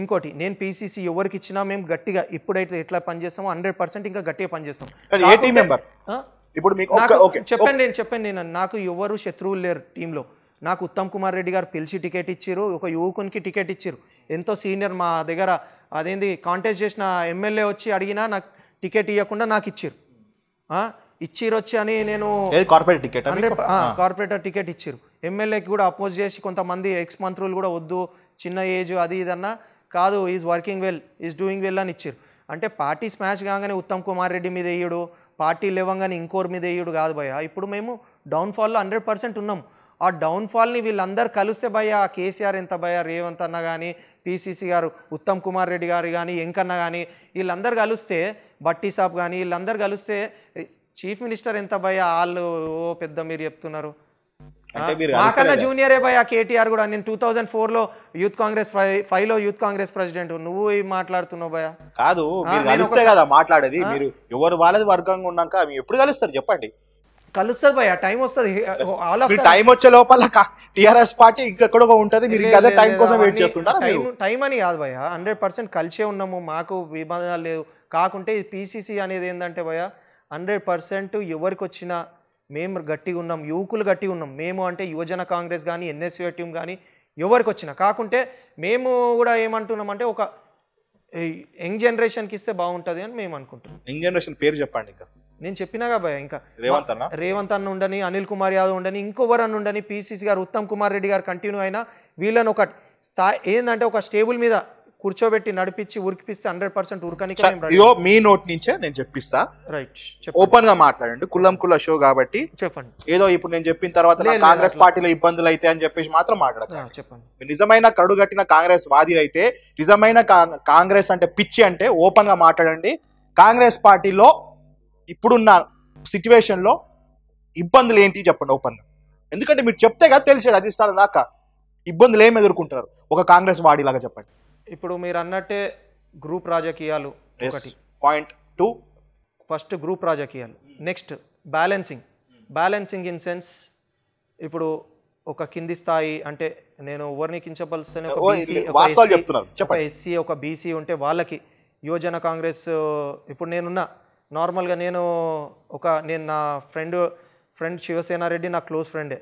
ఇంకోటి నేను పీసీసీ ఎవరికి ఇచ్చినా మేము గట్టిగా ఇప్పుడైతే ఎట్లా పనిచేస్తామో హండ్రెడ్ పర్సెంట్ ఇంకా గట్టిగా పనిచేస్తాం చెప్పండి నేను చెప్పండి నేను నాకు ఎవరు శత్రువులు లేరు టీంలో నాకు ఉత్తమ్ కుమార్ రెడ్డి గారు పిలిచి టికెట్ ఇచ్చారు ఒక యువకునికి టికెట్ ఇచ్చారు ఎంతో సీనియర్ మా దగ్గర అదేంది కాంటాక్ట్ చేసిన ఎమ్మెల్యే వచ్చి అడిగినా నాకు టికెట్ ఇవ్వకుండా నాకు ఇచ్చారు ఇచ్చిరొచ్చి అని నేను కార్పొరేట్ టికెట్ కార్పొరేటర్ టికెట్ ఇచ్చారు ఎమ్మెల్యేకి కూడా అపోజ్ చేసి కొంతమంది ఎక్స్ మంత్రులు కూడా వద్దు చిన్న ఏజ్ అది ఇదన్నా కాదు is working well is doing well అని ఇచ్చారు అంటే పార్టీ స్మాష్ కాగానే ఉత్తమ్ కుమార్ రెడ్డి మీద వేయడు పార్టీ లేవంగానే ఇంకోరు మీద వేయడు కాదు భయ ఇప్పుడు మేము డౌన్ఫాల్లో హండ్రెడ్ పర్సెంట్ ఉన్నాం ఆ డౌన్ఫాల్ని వీళ్ళందరూ కలిస్తే భయ కేసీఆర్ ఎంత భయ రేవంత్ అన్న కానీ పీసీసీ గారు ఉత్తమ్ కుమార్ రెడ్డి గారు కానీ ఎంకన్న కానీ వీళ్ళందరూ కలిస్తే బట్టి షాప్ కానీ వీళ్ళందరూ కలిస్తే చీఫ్ మినిస్టర్ ఎంత భయ వాళ్ళు ఓ పెద్ద మీరు చెప్తున్నారు మాకన్నా జూనియరే భయ కేటీఆర్ కూడా నేను టూ థౌజండ్ ఫోర్ లో యూత్ కాంగ్రెస్ ఫైవ్ లో యూత్ కాంగ్రెస్ ప్రెసిడెంట్ నువ్వు మాట్లాడుతున్నావు భయ కాదు కలిస్తే కదా మాట్లాడేది మీరు ఎవరు వాళ్ళది వర్గంగా ఉన్నాక ఎప్పుడు కలుస్తారు చెప్పండి కలుస్తుంది భయ టైం వస్తుంది టైం వచ్చే లోపల టిఆర్ఎస్ పార్టీ ఇంకెక్కడ ఉంటుంది మీరు అదే టైం కోసం వెయిట్ చేస్తుంటారు టైం అని కాదు భయ హండ్రెడ్ పర్సెంట్ కలిసే ఉన్నాము మాకు విభాగాలు లేవు కాకుంటే పిసిసి అనేది ఏంటంటే భయ హండ్రెడ్ పర్సెంట్ ఎవరికి వచ్చినా మేము గట్టిగా ఉన్నాం యువకులు గట్టిగా ఉన్నాం మేము అంటే యువజన కాంగ్రెస్ కానీ ఎన్ఎస్యూటీఎం కానీ ఎవరికి వచ్చినా కాకుంటే మేము కూడా ఏమంటున్నామంటే ఒక యంగ్ జనరేషన్కి ఇస్తే బాగుంటుంది అని మేము అనుకుంటున్నాం యంగ్ జనరేషన్ పేరు చెప్పండి ఇంకా నేను చెప్పినాగా భయ ఇంకా రేవంత్ అన్న రేవంత్ అన్న ఉండని అనిల్ కుమార్ యాదవ్ ఉండని ఇంకొవరు అన్న ఉండని పీసీసీ గారు ఉత్తమ్ కుమార్ రెడ్డి గారు కంటిన్యూ అయినా వీళ్ళని ఒక స్థాయి ఏంటంటే ఒక స్టేబుల్ మీద కూర్చోబెట్టి నడిపించి ఉరికిపిస్తే హండ్రెడ్ పర్సెంట్ ఉరకనికి ఇయో మీ నోట్ నుంచే నేను చెప్పిస్తా రైట్ ఓపెన్ గా మాట్లాడండి కులం కుల షో కాబట్టి చెప్పండి ఏదో ఇప్పుడు నేను చెప్పిన తర్వాత కాంగ్రెస్ పార్టీలో ఇబ్బందులు అయితే అని చెప్పేసి మాత్రం మాట్లాడతాను చెప్పండి నిజమైన కడుగట్టిన కాంగ్రెస్ వాది అయితే నిజమైన కాంగ్రెస్ అంటే పిచ్చి అంటే ఓపెన్ గా మాట్లాడండి కాంగ్రెస్ పార్టీలో ఇప్పుడున్న సిచ్యువేషన్ లో ఇబ్బందులు ఏంటి చెప్పండి ఓపెన్ గా ఎందుకంటే మీరు చెప్తే కదా తెలిసేది అధిష్టానం దాకా ఇబ్బందులు ఏమి ఎదుర్కొంటున్నారు ఒక కాంగ్రెస్ వాడిలాగా చెప్పండి ఇప్పుడు మీరు అన్నట్టే గ్రూప్ రాజకీయాలు ఒకటి పాయింట్ టూ ఫస్ట్ గ్రూప్ రాజకీయాలు next balancing balancing in sense ఇప్పుడు ఒక కింది స్థాయి అంటే నేను ఎవరిని కించపలుస్తాను ఎస్సీ ఒక బీసీ ఉంటే వాళ్ళకి యువజన కాంగ్రెస్ ఇప్పుడు నేనున్నా నార్మల్గా నేను ఒక నేను నా ఫ్రెండ్ ఫ్రెండ్ శివసేన రెడ్డి నా క్లోజ్ ఫ్రెండే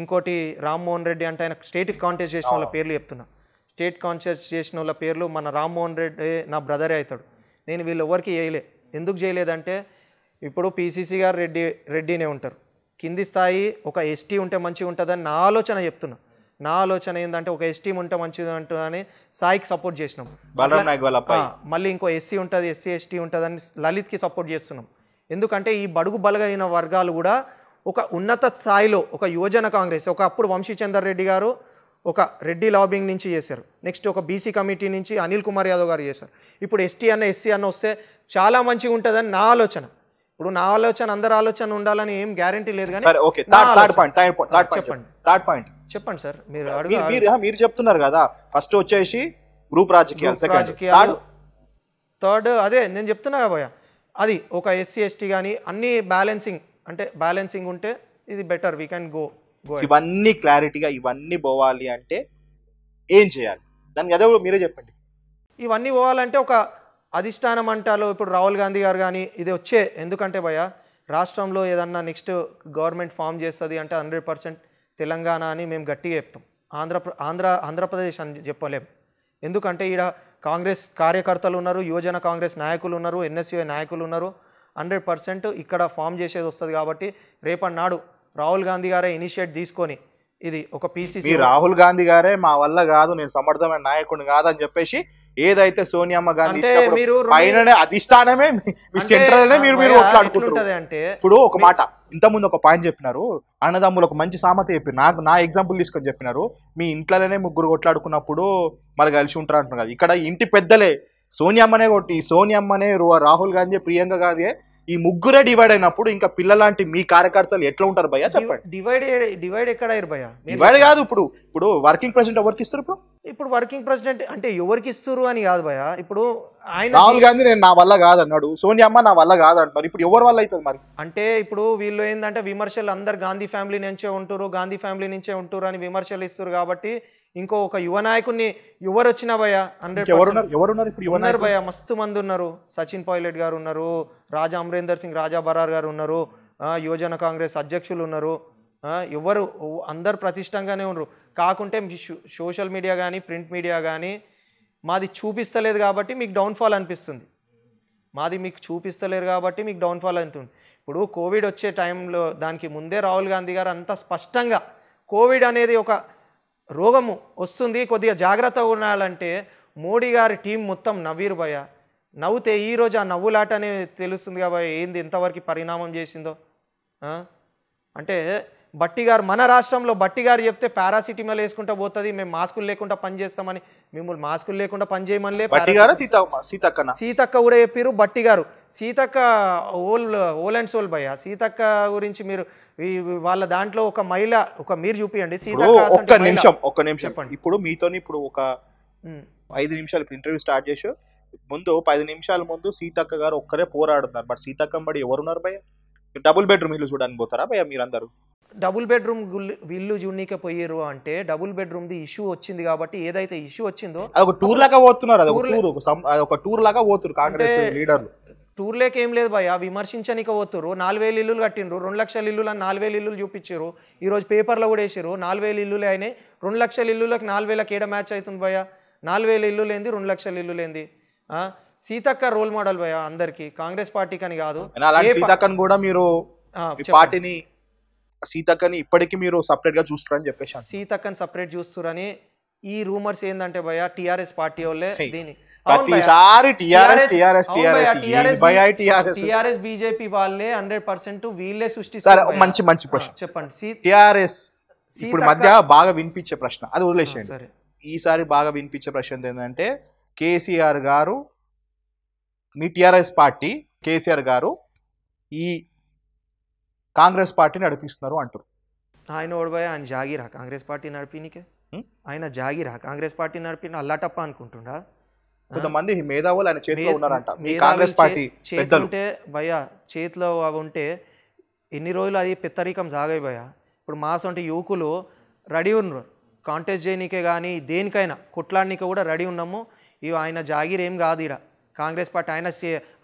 ఇంకోటి రామ్మోహన్ రెడ్డి అంటే ఆయన స్టేట్కి కాంటెస్ట్ చేసిన వాళ్ళ పేర్లు చెప్తున్నా స్టేట్ కాన్షియస్ చేసిన వాళ్ళ పేర్లు మన రామ్మోహన్ రెడ్డి నా బ్రదరే అవుతాడు నేను వీళ్ళు ఎవరికి చేయలే ఎందుకు చేయలేదంటే ఇప్పుడు పీసీసీ గారు రెడ్డి రెడ్డినే ఉంటారు కింది స్థాయి ఒక ఎస్టీ ఉంటే మంచిగా ఉంటుందని నా ఆలోచన చెప్తున్నా నా ఆలోచన ఏంటంటే ఒక ఎస్టీ ఉంటే మంచిది అంటుందని సాయికి సపోర్ట్ చేసినాం మళ్ళీ ఇంకో ఎస్సీ ఉంటుంది ఎస్సీ ఎస్టీ ఉంటుందని లలిత్కి సపోర్ట్ చేస్తున్నాం ఎందుకంటే ఈ బడుగు బలగైన వర్గాలు కూడా ఒక ఉన్నత స్థాయిలో ఒక యువజన కాంగ్రెస్ ఒక అప్పుడు వంశీచందర్ రెడ్డి గారు ఒక రెడ్డి లాబింగ్ నుంచి చేశారు నెక్స్ట్ ఒక బీసీ కమిటీ నుంచి అనిల్ కుమార్ యాదవ్ గారు చేశారు ఇప్పుడు ఎస్టీ అన్న ఎస్సీ అన్న వస్తే చాలా మంచిగా ఉంటుందని నా ఆలోచన ఇప్పుడు నా ఆలోచన అందరి ఆలోచన ఉండాలని ఏం గ్యారంటీ లేదు కానీ చెప్పండి పాయింట్ చెప్పండి సార్ మీరు మీరు చెప్తున్నారు కదా ఫస్ట్ వచ్చేసి గ్రూప్ రాజకీయాలు రాజకీయాలు థర్డ్ అదే నేను చెప్తున్నా కాబోయా అది ఒక ఎస్సీ ఎస్టీ కానీ అన్ని బ్యాలెన్సింగ్ అంటే బ్యాలెన్సింగ్ ఉంటే ఇది బెటర్ వీ క్యాన్ గో ఇవన్నీ క్లారిటీగా ఇవన్నీ పోవాలి అంటే ఏం చేయాలి దానికి అదే మీరే చెప్పండి ఇవన్నీ పోవాలంటే ఒక అధిష్టానం అంటారు ఇప్పుడు రాహుల్ గాంధీ గారు కానీ ఇది వచ్చే ఎందుకంటే భయ రాష్ట్రంలో ఏదన్నా నెక్స్ట్ గవర్నమెంట్ ఫామ్ చేస్తుంది అంటే హండ్రెడ్ పర్సెంట్ తెలంగాణ అని మేము గట్టిగా చెప్తాం ఆంధ్ర ఆంధ్ర ఆంధ్రప్రదేశ్ అని చెప్పలేం ఎందుకంటే ఈడ కాంగ్రెస్ కార్యకర్తలు ఉన్నారు యువజన కాంగ్రెస్ నాయకులు ఉన్నారు ఎన్ఎస్యూ నాయకులు ఉన్నారు హండ్రెడ్ పర్సెంట్ ఇక్కడ ఫామ్ చేసేది వస్తుంది కాబట్టి రేపటి నాడు రాహుల్ గాంధీ గారే ఇనిషియేట్ తీసుకొని ఇది ఒక పీసీసీ రాహుల్ గాంధీ గారే మా వల్ల కాదు నేను సమర్థమైన నాయకుడిని కాదని చెప్పేసి ఏదైతే సోనియా గాంధీ మీరు అధిష్టానమే మీరు మీరు అంటే ఇప్పుడు ఒక మాట ఇంతకుముందు ఒక పాయింట్ చెప్పినారు అన్నదమ్ములు ఒక మంచి సామెత చెప్పి నాకు నా ఎగ్జాంపుల్ తీసుకొని చెప్పినారు మీ ఇంట్లోనే ముగ్గురు కొట్లాడుకున్నప్పుడు మళ్ళీ కలిసి ఉంటారు అంటున్నారు కదా ఇక్కడ ఇంటి పెద్దలే అమ్మనే కొట్టి అమ్మనే రాహుల్ గాంధీ ప్రియాంక గాంధీ ఈ ముగ్గురే డివైడ్ అయినప్పుడు ఇంకా పిల్లలాంటి మీ కార్యకర్తలు ఎట్లా ఉంటారు భయ్యా చెప్పండి డివైడ్ డివైడ్ ఎక్కడ భయ్యా డివైడ్ కాదు ఇప్పుడు ఇప్పుడు వర్కింగ్ ప్రెసిడెంట్ ఎవరికి ఇస్తారు ఇప్పుడు ఇప్పుడు వర్కింగ్ ప్రెసిడెంట్ అంటే ఎవరికి ఇస్తారు అని కాదు భయ్యా ఇప్పుడు ఆయన రాహుల్ గాంధీ నేను నా వల్ల కాదన్నాడు సోనియా అమ్మ నా వల్ల అంటారు ఇప్పుడు ఎవరి వల్ల అవుతుంది మరి అంటే ఇప్పుడు వీళ్ళు ఏంటంటే విమర్శలు అందరు గాంధీ ఫ్యామిలీ నుంచే ఉంటారు గాంధీ ఫ్యామిలీ నుంచే ఉంటారు అని విమర్శలు ఇస్తారు కాబట్టి ఇంకో ఒక యువ నాయకుడిని ఎవరు వచ్చినా భయ హండ్రెడ్ ఎవరున్నారు ఉన్నారు భయ మస్తు మంది ఉన్నారు సచిన్ పైలట్ గారు ఉన్నారు రాజా అమరేందర్ సింగ్ రాజా బరార్ గారు ఉన్నారు యువజన కాంగ్రెస్ అధ్యక్షులు ఉన్నారు ఎవరు అందరు ప్రతిష్టంగానే ఉన్నారు కాకుంటే సోషల్ మీడియా కానీ ప్రింట్ మీడియా కానీ మాది చూపిస్తలేదు కాబట్టి మీకు డౌన్ఫాల్ అనిపిస్తుంది మాది మీకు చూపిస్తలేరు కాబట్టి మీకు డౌన్ఫాల్ అవుతుంది ఇప్పుడు కోవిడ్ వచ్చే టైంలో దానికి ముందే రాహుల్ గాంధీ గారు అంత స్పష్టంగా కోవిడ్ అనేది ఒక రోగము వస్తుంది కొద్దిగా జాగ్రత్త ఉండాలంటే మోడీ గారి టీం మొత్తం నవ్వీరు భయ నవ్వుతే ఈరోజు ఆ నవ్వులాటనే తెలుస్తుంది కాబట్టి ఏంది ఎంతవరకు పరిణామం చేసిందో అంటే బట్టి గారు మన రాష్ట్రంలో బట్టి గారు చెప్తే పారాసిటిమల్ వేసుకుంటా పోతుంది మేము మాస్కులు లేకుండా పనిచేస్తామని మిమ్మల్ని మాస్కులు లేకుండా పనిచేయమనిలే సీతక్క సీతక్క కూడా చెప్పారు బట్టి గారు Seethakka whole whole and soul భయ్య సీతక్క గురించి మీరు వాళ్ళ దాంట్లో ఒక మహిళ ఒక మీరు చూపియండి సీతక్క నిమిషం ఒక్క నిమిషం చెప్పండి ఇప్పుడు మీతో ఇప్పుడు ఒక ఐదు నిమిషాలు ఇంటర్వ్యూ స్టార్ట్ చేసి ముందు పది నిమిషాల ముందు సీతక్క గారు ఒక్కరే పోరాడుతున్నారు బట్ సీతక్క బడి ఎవరున్నారు భయ్య డబుల్ బెడ్రూమ్ ఇల్లు చూడడానికి పోతారా భయ మీరందరూ డబుల్ బెడ్రూమ్ ఇల్లు చూడనీకే పోయారు అంటే డబుల్ బెడ్రూమ్ ది ఇష్యూ వచ్చింది కాబట్టి ఏదైతే ఇష్యూ వచ్చిందో ఒక టూర్ లాగా పోతున్నారు అది ఒక టూర్ ఒక టూర్ లాగా పోతున్నారు కాంగ్రెస్ లీడర్లు టూర్ లేకేం లేదు భయ్య విమర్శించనిక పోతురు నాలుగు వేలు ఇల్లులు కట్టిండ్రు రెండు లక్షల ఇల్లులు అని నాలుగు వేలు ఇల్లులు చూపించారు ఈరోజు పేపర్లో కూడా వేసారు నాలుగు వేలు ఇల్లులే అయినాయి రెండు లక్షల ఇల్లులకు నాలుగు వేలకు ఏడ మ్యాచ్ అవుతుంది భయ్య నాలుగు వేల ఇల్లు లేనిది రెండు లక్షల ఇల్లు లేనిది సీతక్క రోల్ మోడల్ భయ అందరికి కాంగ్రెస్ పార్టీ కని కాదు సీతక్కని కూడా మీరు పార్టీని సీతక్కని ఇప్పటికీ మీరు సపరేట్ గా చూస్తారని చెప్పేసి సీతక్కని సపరేట్ చూస్తారని ఈ రూమర్స్ ఏంటంటే భయ టిఆర్ఎస్ పార్టీ వాళ్ళే దీని టిఆర్ఎస్ బీజేపీ వాళ్ళే హండ్రెడ్ పర్సెంట్ వీళ్ళే సృష్టిస్తారు మంచి మంచి ప్రశ్న చెప్పండి టిఆర్ఎస్ ఇప్పుడు మధ్య బాగా వినిపించే ప్రశ్న అది వదిలేసేయండి ఈసారి బాగా వినిపించే ప్రశ్న ఏంటంటే కేసీఆర్ గారు మీ టీఆర్ఎస్ పార్టీ కేసీఆర్ గారు ఈ కాంగ్రెస్ పార్టీ నడిపిస్తున్నారు అంటారు ఆయన ఓడిపోయి ఆయన జాగిరా కాంగ్రెస్ పార్టీ నడిపినకే ఆయన జాగిరా కాంగ్రెస్ పార్టీ నడిపిన అల్లాటప్ప అనుకుంటుండా కొంతమంది మేధావులు ఆయన చేతిలో ఉన్నారంట మీ కాంగ్రెస్ పార్టీ చేతుంటే భయ చేతిలో అవి ఉంటే ఎన్ని రోజులు అది పెత్తరికం సాగైపోయా భయ ఇప్పుడు మాస్ అంటే యువకులు రెడీ ఉన్నారు కాంటెస్ట్ చేయనీకే కానీ దేనికైనా కుట్లాడికే కూడా రెడీ ఉన్నాము ఇవి ఆయన జాగిరేం కాదు ఇడా కాంగ్రెస్ పార్టీ ఆయన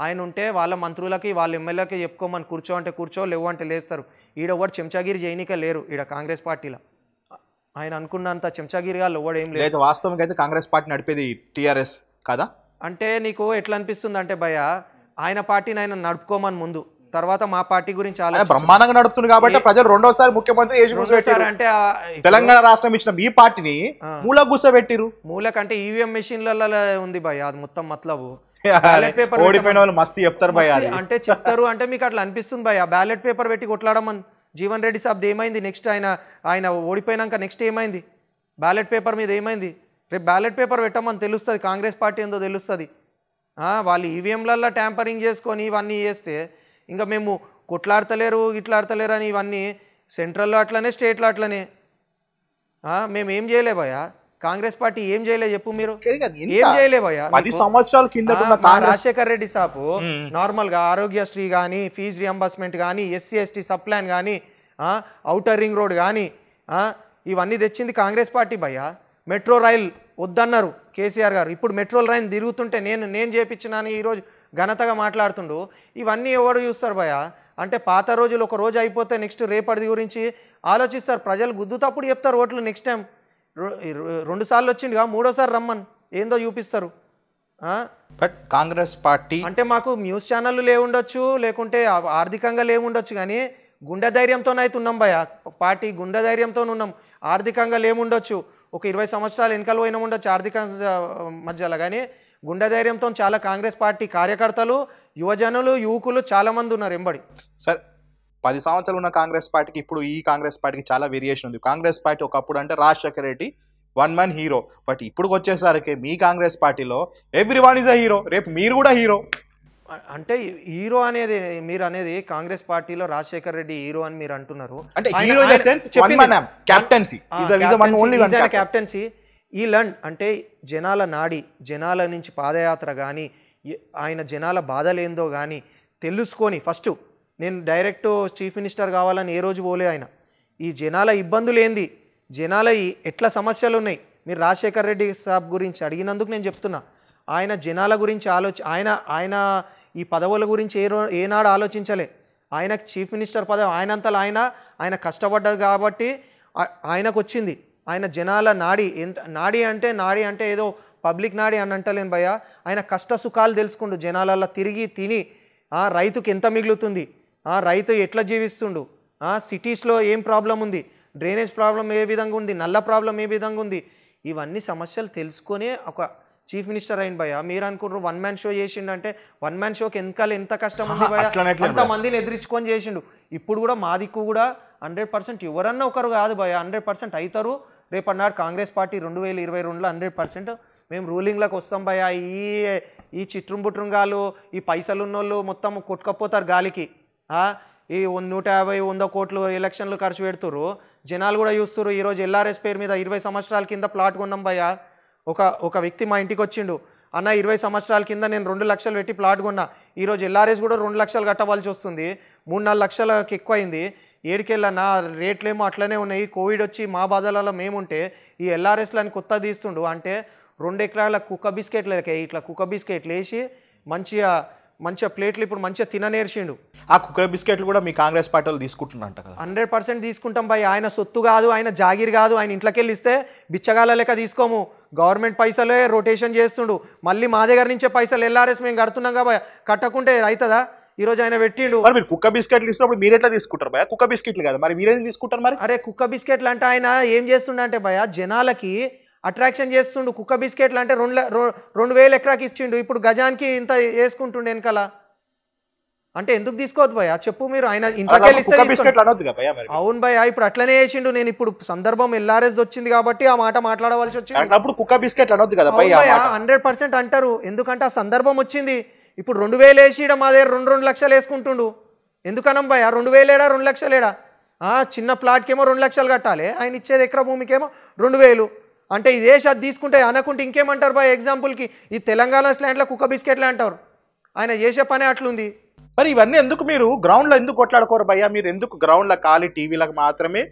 ఆయన ఉంటే వాళ్ళ మంత్రులకి వాళ్ళ ఎమ్మెల్యేకి చెప్పుకోమని కూర్చో అంటే కూర్చో లేవు అంటే లేస్తారు ఈడ ఒకటి చెంచాగిరి చేయనిక లేరు ఈడ కాంగ్రెస్ పార్టీలో ఆయన అనుకున్నంత చెంచాగిరిగా లోవడు ఏం లేదు వాస్తవంగా అయితే కాంగ్రెస్ పార్టీ నడిపేది టీఆర్ఎస్ కదా అంటే నీకు ఎట్లా అనిపిస్తుంది అంటే భయ ఆయన పార్టీని ఆయన నడుపుకోమని ముందు తర్వాత మా పార్టీ గురించి బ్రహ్మాండంగా నడుపుతుంది కాబట్టి ప్రజలు రెండోసారి ముఖ్యమంత్రి అంటే తెలంగాణ రాష్ట్రం ఇచ్చిన మీ పార్టీని మూల గుసెట్టిరు మూలకంటే ఈవీఎం మెషిన్ల ఉంది భయ అది మొత్తం మతలబు బ్యాలెట్ పేపర్ ఓడిపోయిన వాళ్ళు చెప్తారు భయ అంటే చెప్తారు అంటే మీకు అట్లా అనిపిస్తుంది భయ బ్యాలెట్ పేపర్ పెట్టి కొట్లాడమని జీవన్ రెడ్డి సాబ్ ఏమైంది నెక్స్ట్ ఆయన ఆయన ఓడిపోయినాక నెక్స్ట్ ఏమైంది బ్యాలెట్ పేపర్ మీద ఏమైంది రేపు బ్యాలెట్ పేపర్ పెట్టమని తెలుస్తుంది కాంగ్రెస్ పార్టీ ఏందో తెలుస్తుంది వాళ్ళు ఈవీఎంలల్లో ట్యాంపరింగ్ చేసుకొని ఇవన్నీ చేస్తే ఇంకా మేము కొట్లాడతలేరు ఇట్లాడతలేరు అని ఇవన్నీ సెంట్రల్లో అట్లనే స్టేట్లో అట్లనే మేమేం చేయలేబోయా కాంగ్రెస్ పార్టీ ఏం చేయలేదు చెప్పు మీరు ఏం చేయలేదు కింద రాజశేఖర రెడ్డి సాపు నార్మల్ గా ఆరోగ్యశ్రీ కానీ ఫీజ్ రియంబర్స్మెంట్ కానీ ఎస్సీ ఎస్టీ సబ్ ప్లాన్ కానీ ఔటర్ రింగ్ రోడ్ కానీ ఇవన్నీ తెచ్చింది కాంగ్రెస్ పార్టీ భయ్యా మెట్రో రైల్ వద్దన్నారు కేసీఆర్ గారు ఇప్పుడు మెట్రో రైల్ తిరుగుతుంటే నేను నేను చేపించినాను ఈరోజు ఘనతగా మాట్లాడుతుండు ఇవన్నీ ఎవరు చూస్తారు భయ్యా అంటే పాత రోజులు ఒక రోజు అయిపోతే నెక్స్ట్ రేపటిది గురించి ఆలోచిస్తారు ప్రజలు గుద్దుతప్పుడు చెప్తారు ఓట్లు నెక్స్ట్ టైం రెండుసార్లు వచ్చిండుగా మూడోసారి రమ్మన్ ఏందో చూపిస్తారు బట్ కాంగ్రెస్ పార్టీ అంటే మాకు న్యూస్ ఛానళ్ళు లేవుండొచ్చు లేకుంటే ఆర్థికంగా లేవుండొచ్చు కానీ గుండె ధైర్యంతోనైతే ఉన్నాం భయ పార్టీ గుండె ధైర్యంతో ఉన్నాం ఆర్థికంగా లేముండొచ్చు ఒక ఇరవై సంవత్సరాలు వెనకలు పోయిన ఉండొచ్చు ఆర్థిక మధ్యలో కానీ గుండె ధైర్యంతో చాలా కాంగ్రెస్ పార్టీ కార్యకర్తలు యువజనులు యువకులు చాలామంది ఉన్నారు ఎంబడి సరే పది సంవత్సరాలు ఉన్న కాంగ్రెస్ పార్టీకి ఇప్పుడు ఈ కాంగ్రెస్ పార్టీకి చాలా వేరియేషన్ ఉంది కాంగ్రెస్ పార్టీ ఒకప్పుడు అంటే Rajasekhara Reddy one man hero but ఇప్పుడు వచ్చేసరికి మీ కాంగ్రెస్ పార్టీలో every one is a hero రేపు మీరు కూడా హీరో అంటే హీరో అనేది మీరు అనేది కాంగ్రెస్ పార్టీలో రాజశేఖర్ రెడ్డి హీరో అని మీరు అంటున్నారు అంటే హీరో కెప్టెన్సీ కెప్టెన్సీ ఈ లన్ అంటే జనాల నాడి జనాల నుంచి పాదయాత్ర కానీ ఆయన జనాల బాధలేందో కానీ తెలుసుకొని ఫస్ట్ నేను డైరెక్ట్ చీఫ్ మినిస్టర్ కావాలని ఏ రోజు పోలే ఆయన ఈ జనాల ఇబ్బందులు ఏంది జనాల ఎట్లా సమస్యలు ఉన్నాయి మీరు రాజశేఖర్ రెడ్డి సాబ్ గురించి అడిగినందుకు నేను చెప్తున్నా ఆయన జనాల గురించి ఆలోచి ఆయన ఆయన ఈ పదవుల గురించి ఏ రో ఏనాడు ఆలోచించలే ఆయన చీఫ్ మినిస్టర్ పదవి ఆయనంతలో ఆయన ఆయన కష్టపడ్డది కాబట్టి ఆయనకు వచ్చింది ఆయన జనాల నాడి ఎంత నాడి అంటే నాడి అంటే ఏదో పబ్లిక్ నాడి అని అంటలేను భయ్య ఆయన కష్ట సుఖాలు తెలుసుకుండు జనాలలో తిరిగి తిని రైతుకి ఎంత మిగులుతుంది రైతు ఎట్లా జీవిస్తుండు సిటీస్లో ఏం ప్రాబ్లం ఉంది డ్రైనేజ్ ప్రాబ్లం ఏ విధంగా ఉంది నల్ల ప్రాబ్లం ఏ విధంగా ఉంది ఇవన్నీ సమస్యలు తెలుసుకొనే ఒక చీఫ్ మినిస్టర్ అయిన భయ మీరు అనుకుంటారు వన్ మ్యాన్ షో అంటే వన్ మ్యాన్ షోకి వెనకాల ఎంత కష్టం ఉంది భయ మందిని ఎదిరించుకొని చేసిండు ఇప్పుడు కూడా మా దిక్కు కూడా హండ్రెడ్ పర్సెంట్ ఎవరన్నా ఒకరు కాదు భయ హండ్రెడ్ పర్సెంట్ అవుతారు రేపన్నాడు కాంగ్రెస్ పార్టీ రెండు వేల ఇరవై రెండులో హండ్రెడ్ పర్సెంట్ మేము రూలింగ్లోకి వస్తాం భయ ఈ ఈ చిట్రుంబుట్రుంగాలు ఈ పైసలున్నోళ్ళు మొత్తం కొట్టుకపోతారు గాలికి ఈ నూట యాభై వంద కోట్లు ఎలక్షన్లు ఖర్చు పెడుతురు జనాలు కూడా చూస్తున్నారు ఈరోజు ఎల్ఆర్ఎస్ పేరు మీద ఇరవై సంవత్సరాల కింద ప్లాట్ కొన్నాం భయ్య ఒక ఒక వ్యక్తి మా ఇంటికి వచ్చిండు అన్న ఇరవై సంవత్సరాల కింద నేను రెండు లక్షలు పెట్టి ప్లాట్ కొన్నా ఈరోజు ఎల్ఆర్ఎస్ కూడా రెండు లక్షలు కట్టవలసి వస్తుంది మూడు నాలుగు లక్షలకు ఎక్కువ అయింది రేట్లు రేట్లేమో అట్లనే ఉన్నాయి కోవిడ్ వచ్చి మా బాధలలో మేముంటే ఈ ఎల్ఆర్ఎస్లో అని కొత్త తీస్తుండు అంటే రెండు ఎకరాల కుక్క బిస్కెట్లు ఇట్లా కుక్క బిస్కెట్లు వేసి మంచిగా మంచిగా ప్లేట్లు ఇప్పుడు మంచిగా తిననేర్చిండు ఆ కుక్కర్ బిస్కెట్లు కూడా మీ కాంగ్రెస్ పార్టీ వాళ్ళు తీసుకుంటున్నంట కదా హండ్రెడ్ పర్సెంట్ తీసుకుంటాం భయ్ ఆయన సొత్తు కాదు ఆయన జాగీర్ కాదు ఆయన ఇంట్లోకి వెళ్ళి ఇస్తే బిచ్చగాల లెక్క తీసుకోము గవర్నమెంట్ పైసలే రొటేషన్ చేస్తుండు మళ్ళీ మా దగ్గర నుంచే పైసలు ఎల్ఆర్ఎస్ మేము కడుతున్నాం కాబట్టి కట్టకుంటే అవుతుందా ఈ రోజు ఆయన పెట్టిండు మరి మీరు కుక్క బిస్కెట్లు ఇస్తున్నప్పుడు మీరు ఎట్లా తీసుకుంటారు భయ కుక్క బిస్కెట్లు కదా మరి మీరేం తీసుకుంటారు మరి అరే కుక్క బిస్కెట్లు అంటే ఆయన ఏం చేస్తుండే అంటే భయ జనాలకి అట్రాక్షన్ చేస్తుండు కుక్క బిస్కెట్లు అంటే రెండు రెండు వేలు ఎకరాకి ఇచ్చిండు ఇప్పుడు గజానికి ఇంత వేసుకుంటుండే వెనకాల అంటే ఎందుకు తీసుకోవద్దు భయ చెప్పు మీరు ఆయన ఇంట్లోకెళ్ళి అవును భయ ఇప్పుడు అట్లనే చేసిండు నేను ఇప్పుడు సందర్భం ఎల్ఆర్ఎస్ వచ్చింది కాబట్టి ఆ మాట మాట్లాడవలసి వచ్చింది అప్పుడు కుక్క బిస్కెట్ అనొద్దు కదా హండ్రెడ్ పర్సెంట్ అంటారు ఎందుకంటే ఆ సందర్భం వచ్చింది ఇప్పుడు రెండు వేలు వేసిడ మా దగ్గర రెండు రెండు లక్షలు వేసుకుంటుండు ఎందుకనం భయ రెండు వేలేడా రెండు లక్షలేడా చిన్న ప్లాట్కేమో రెండు లక్షలు కట్టాలి ఆయన ఇచ్చేది భూమికి భూమికేమో రెండు వేలు అంటే ఈ దేశ అది తీసుకుంటే అనకుంటే ఇంకేమంటారు బా ఎగ్జాంపుల్కి ఈ తెలంగాణ స్లాండ్లో కుక్క బిస్కెట్లే అంటారు ఆయన చేసే పనే అట్లుంది మరి ఇవన్నీ ఎందుకు మీరు గ్రౌండ్లో ఎందుకు కొట్లాడుకోరు భయ్యా మీరు ఎందుకు గ్రౌండ్లో ఖాళీ టీవీలకు మాత్రమే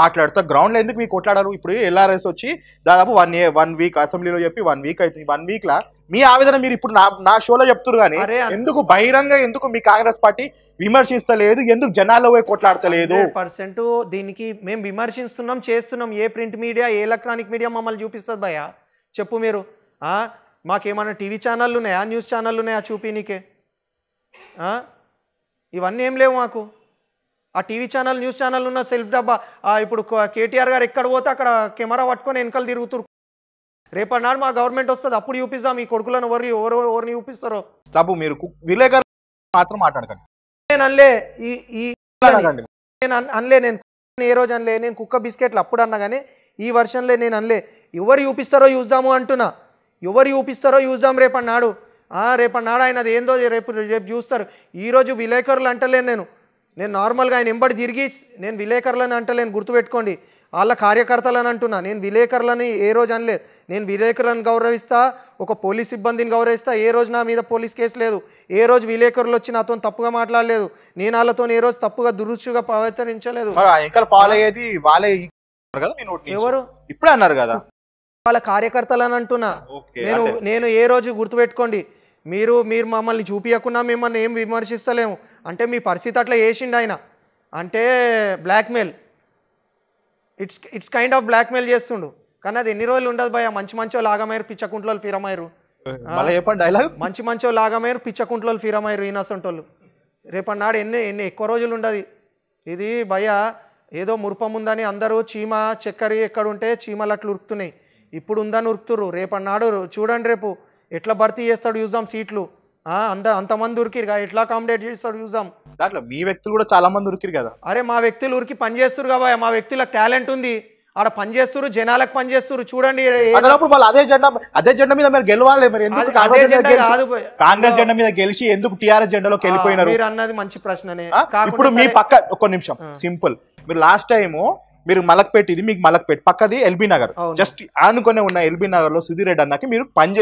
మాట్లాడుతా గ్రౌండ్లో ఎందుకు మీకు కొట్లాడారు ఇప్పుడు ఎల్ఆర్ఎస్ వచ్చి దాదాపు వన్ వన్ వీక్ అసెంబ్లీలో చెప్పి వన్ వీక్ అవుతుంది వన్ వీక్లా మీ ఆవేదన మీరు ఇప్పుడు నా నా షోలో చెప్తున్నారు కానీ ఎందుకు బహిరంగ ఎందుకు మీ కాంగ్రెస్ పార్టీ విమర్శిస్తలేదు ఎందుకు జనాల్లో పోయి కొట్లాడతలేదు పర్సెంట్ దీనికి మేము విమర్శిస్తున్నాం చేస్తున్నాం ఏ ప్రింట్ మీడియా ఏ ఎలక్ట్రానిక్ మీడియా మమ్మల్ని చూపిస్తుంది భయ చెప్పు మీరు మాకేమైనా టీవీ ఛానళ్ళు ఉన్నాయా న్యూస్ ఛానళ్ళు ఉన్నాయా చూపినీకే ఇవన్నీ ఏం లేవు మాకు ఆ టీవీ ఛానల్ న్యూస్ ఛానల్ ఉన్న సెల్ఫ్ డబ్బా ఇప్పుడు కేటీఆర్ గారు ఎక్కడ పోతే అక్కడ కెమెరా పట్టుకొని వెనకలు తిరుగుతురు రేపటి నాడు మా గవర్నమెంట్ వస్తుంది అప్పుడు చూపిస్తాం మీ కొడుకులను ఎవరు ఎవరు ఎవరిని చూపిస్తారో డబ్బు మీరు విలేకరు మాత్రం మాట్లాడకండి నేను అనలే ఈ నేను అనలే నేను ఏ రోజు అనలే నేను కుక్క బిస్కెట్లు అప్పుడు అన్నా కానీ ఈ వర్షన్లే నేను అనలే ఎవరు చూపిస్తారో చూద్దాము అంటున్నా ఎవరు చూపిస్తారో చూద్దాం రేపటి నాడు రేపటి నాడు అది ఏందో రేపు రేపు చూస్తారు ఈరోజు విలేకరులు అంటలేను నేను నేను నార్మల్గా ఆయన ఎంబడి తిరిగి నేను విలేకరులని అంటలేను గుర్తుపెట్టుకోండి వాళ్ళ కార్యకర్తలని అంటున్నా నేను విలేకరులని ఏ రోజు అనలేదు నేను విలేకరులను గౌరవిస్తా ఒక పోలీస్ సిబ్బందిని గౌరవిస్తా ఏ రోజు నా మీద పోలీస్ కేసు లేదు ఏ రోజు విలేకరులు వచ్చి నాతో తప్పుగా మాట్లాడలేదు నేను వాళ్ళతో ఏ రోజు తప్పుగా దురుచుగా ప్రవర్తించలేదు ఎవరు ఇప్పుడు అన్నారు కదా వాళ్ళ కార్యకర్తలని అంటున్నా నేను నేను ఏ రోజు గుర్తుపెట్టుకోండి మీరు మీరు మమ్మల్ని చూపించకుండా మిమ్మల్ని ఏం విమర్శిస్తలేము అంటే మీ పరిస్థితి అట్లా వేసిండు ఆయన అంటే blackmail it's it's kind of blackmail చేస్తుండు కానీ అది ఎన్ని రోజులు ఉండదు భయ మంచి మంచి లాగమయ్యారు పిచ్చకుంట్లో ఫిరమయ్యారు డైలాగ్ మంచి మంచి లాగమయ్యారు పిచ్చకుంట్లో ఫిరమయ్యారు ఈనసంటోళ్ళు రేపటి నాడు ఎన్ని ఎన్ని ఎక్కువ రోజులు ఉండదు ఇది భయ ఏదో మురుపం ఉందని అందరూ చీమ చక్కెర ఎక్కడుంటే చీమలు అట్లా ఉరుకుతున్నాయి ఇప్పుడు ఉందని ఉరుకుతురు రేపటి నాడు చూడండి రేపు ఎట్లా భర్తీ చేస్తాడు యూజాం సీట్లు అంత అంతమంది ఉరికిరుగా ఎట్లా అకామిడేట్ చేస్తాడు యూజాం దాంట్లో మీ వ్యక్తులు కూడా చాలా మంది ఉరికిరు కదా అరే మా వ్యక్తులు ఉరికి పని చేస్తారు కాబట్టి మా వ్యక్తుల టాలెంట్ ఉంది ఆడ పని చేస్తారు జనాలకు పని చేస్తారు చూడండి అదే జెండా అదే జెండా మీద మీరు గెలవాలి మరి కాంగ్రెస్ జెండా మీద గెలిచి ఎందుకు టిఆర్ఎస్ జెండాలో వెళ్ళిపోయినారు మీరు అన్నది మంచి ప్రశ్ననే ఇప్పుడు మీ పక్క ఒక్క నిమిషం సింపుల్ మీరు లాస్ట్ టైము మీరు మలక్పేట్ ఇది మీకు మలక్పేట పక్కది ఎల్బీ నగర్ జస్ట్ ఆనుకునే ఉన్న ఎల్బీ నగర్ లో సుధీర్ రెడ్డి అన్నకి మీరు పని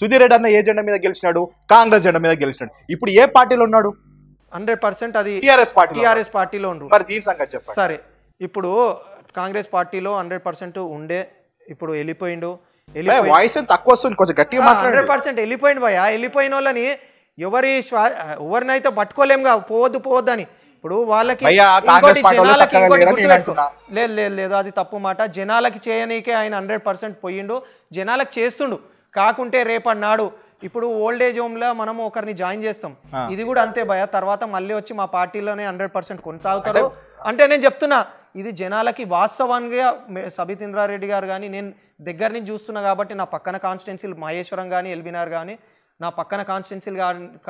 సుధీర్ రెడ్డి అన్న ఏ జెండా మీద గెలిచినాడు కాంగ్రెస్ జెండా మీద గెలిచినాడు ఇప్పుడు ఏ పార్టీలో ఉన్నాడు హండ్రెడ్ పర్సెంట్ అది టీఆర్ఎస్ పార్టీ టీఆర్ఎస్ పార్టీలో ఉండు మరి దీని సంగతి సరే ఇప్పుడు కాంగ్రెస్ పార్టీలో హండ్రెడ్ పర్సెంట్ ఉండే ఇప్పుడు వెళ్ళిపోయిండు వాయిస్ తక్కువ వస్తుంది కొంచెం గట్టిగా హండ్రెడ్ పర్సెంట్ వెళ్ళిపోయింది భయ వెళ్ళిపోయిన వాళ్ళని ఎవరి శ్వా ఎవరినైతే పట్టుకోలేముగా పోవద్దు పోవద్దు అని ఇప్పుడు వాళ్ళకి లేదు లేదు లేదు అది తప్పు మాట జనాలకి చేయనీకే ఆయన హండ్రెడ్ పర్సెంట్ పోయిండు జనాలకు చేస్తుండు కాకుంటే రేపన్నాడు ఇప్పుడు ఓల్డ్ ఏజ్ హోమ్ లో మనం ఒకరిని జాయిన్ చేస్తాం ఇది కూడా అంతే భయ తర్వాత మళ్ళీ వచ్చి మా పార్టీలోనే హండ్రెడ్ పర్సెంట్ కొనసాగుతారు అంటే నేను చెప్తున్నా ఇది జనాలకి వాస్తవంగా సబిత్ ఇంద్రారెడ్డి గారు కానీ నేను దగ్గర నుంచి చూస్తున్నా కాబట్టి నా పక్కన కాన్స్టిట్యున్సీలు మహేశ్వరం కానీ ఎల్బినార్ కానీ నా పక్కన కాన్స్టిట్యున్సీలు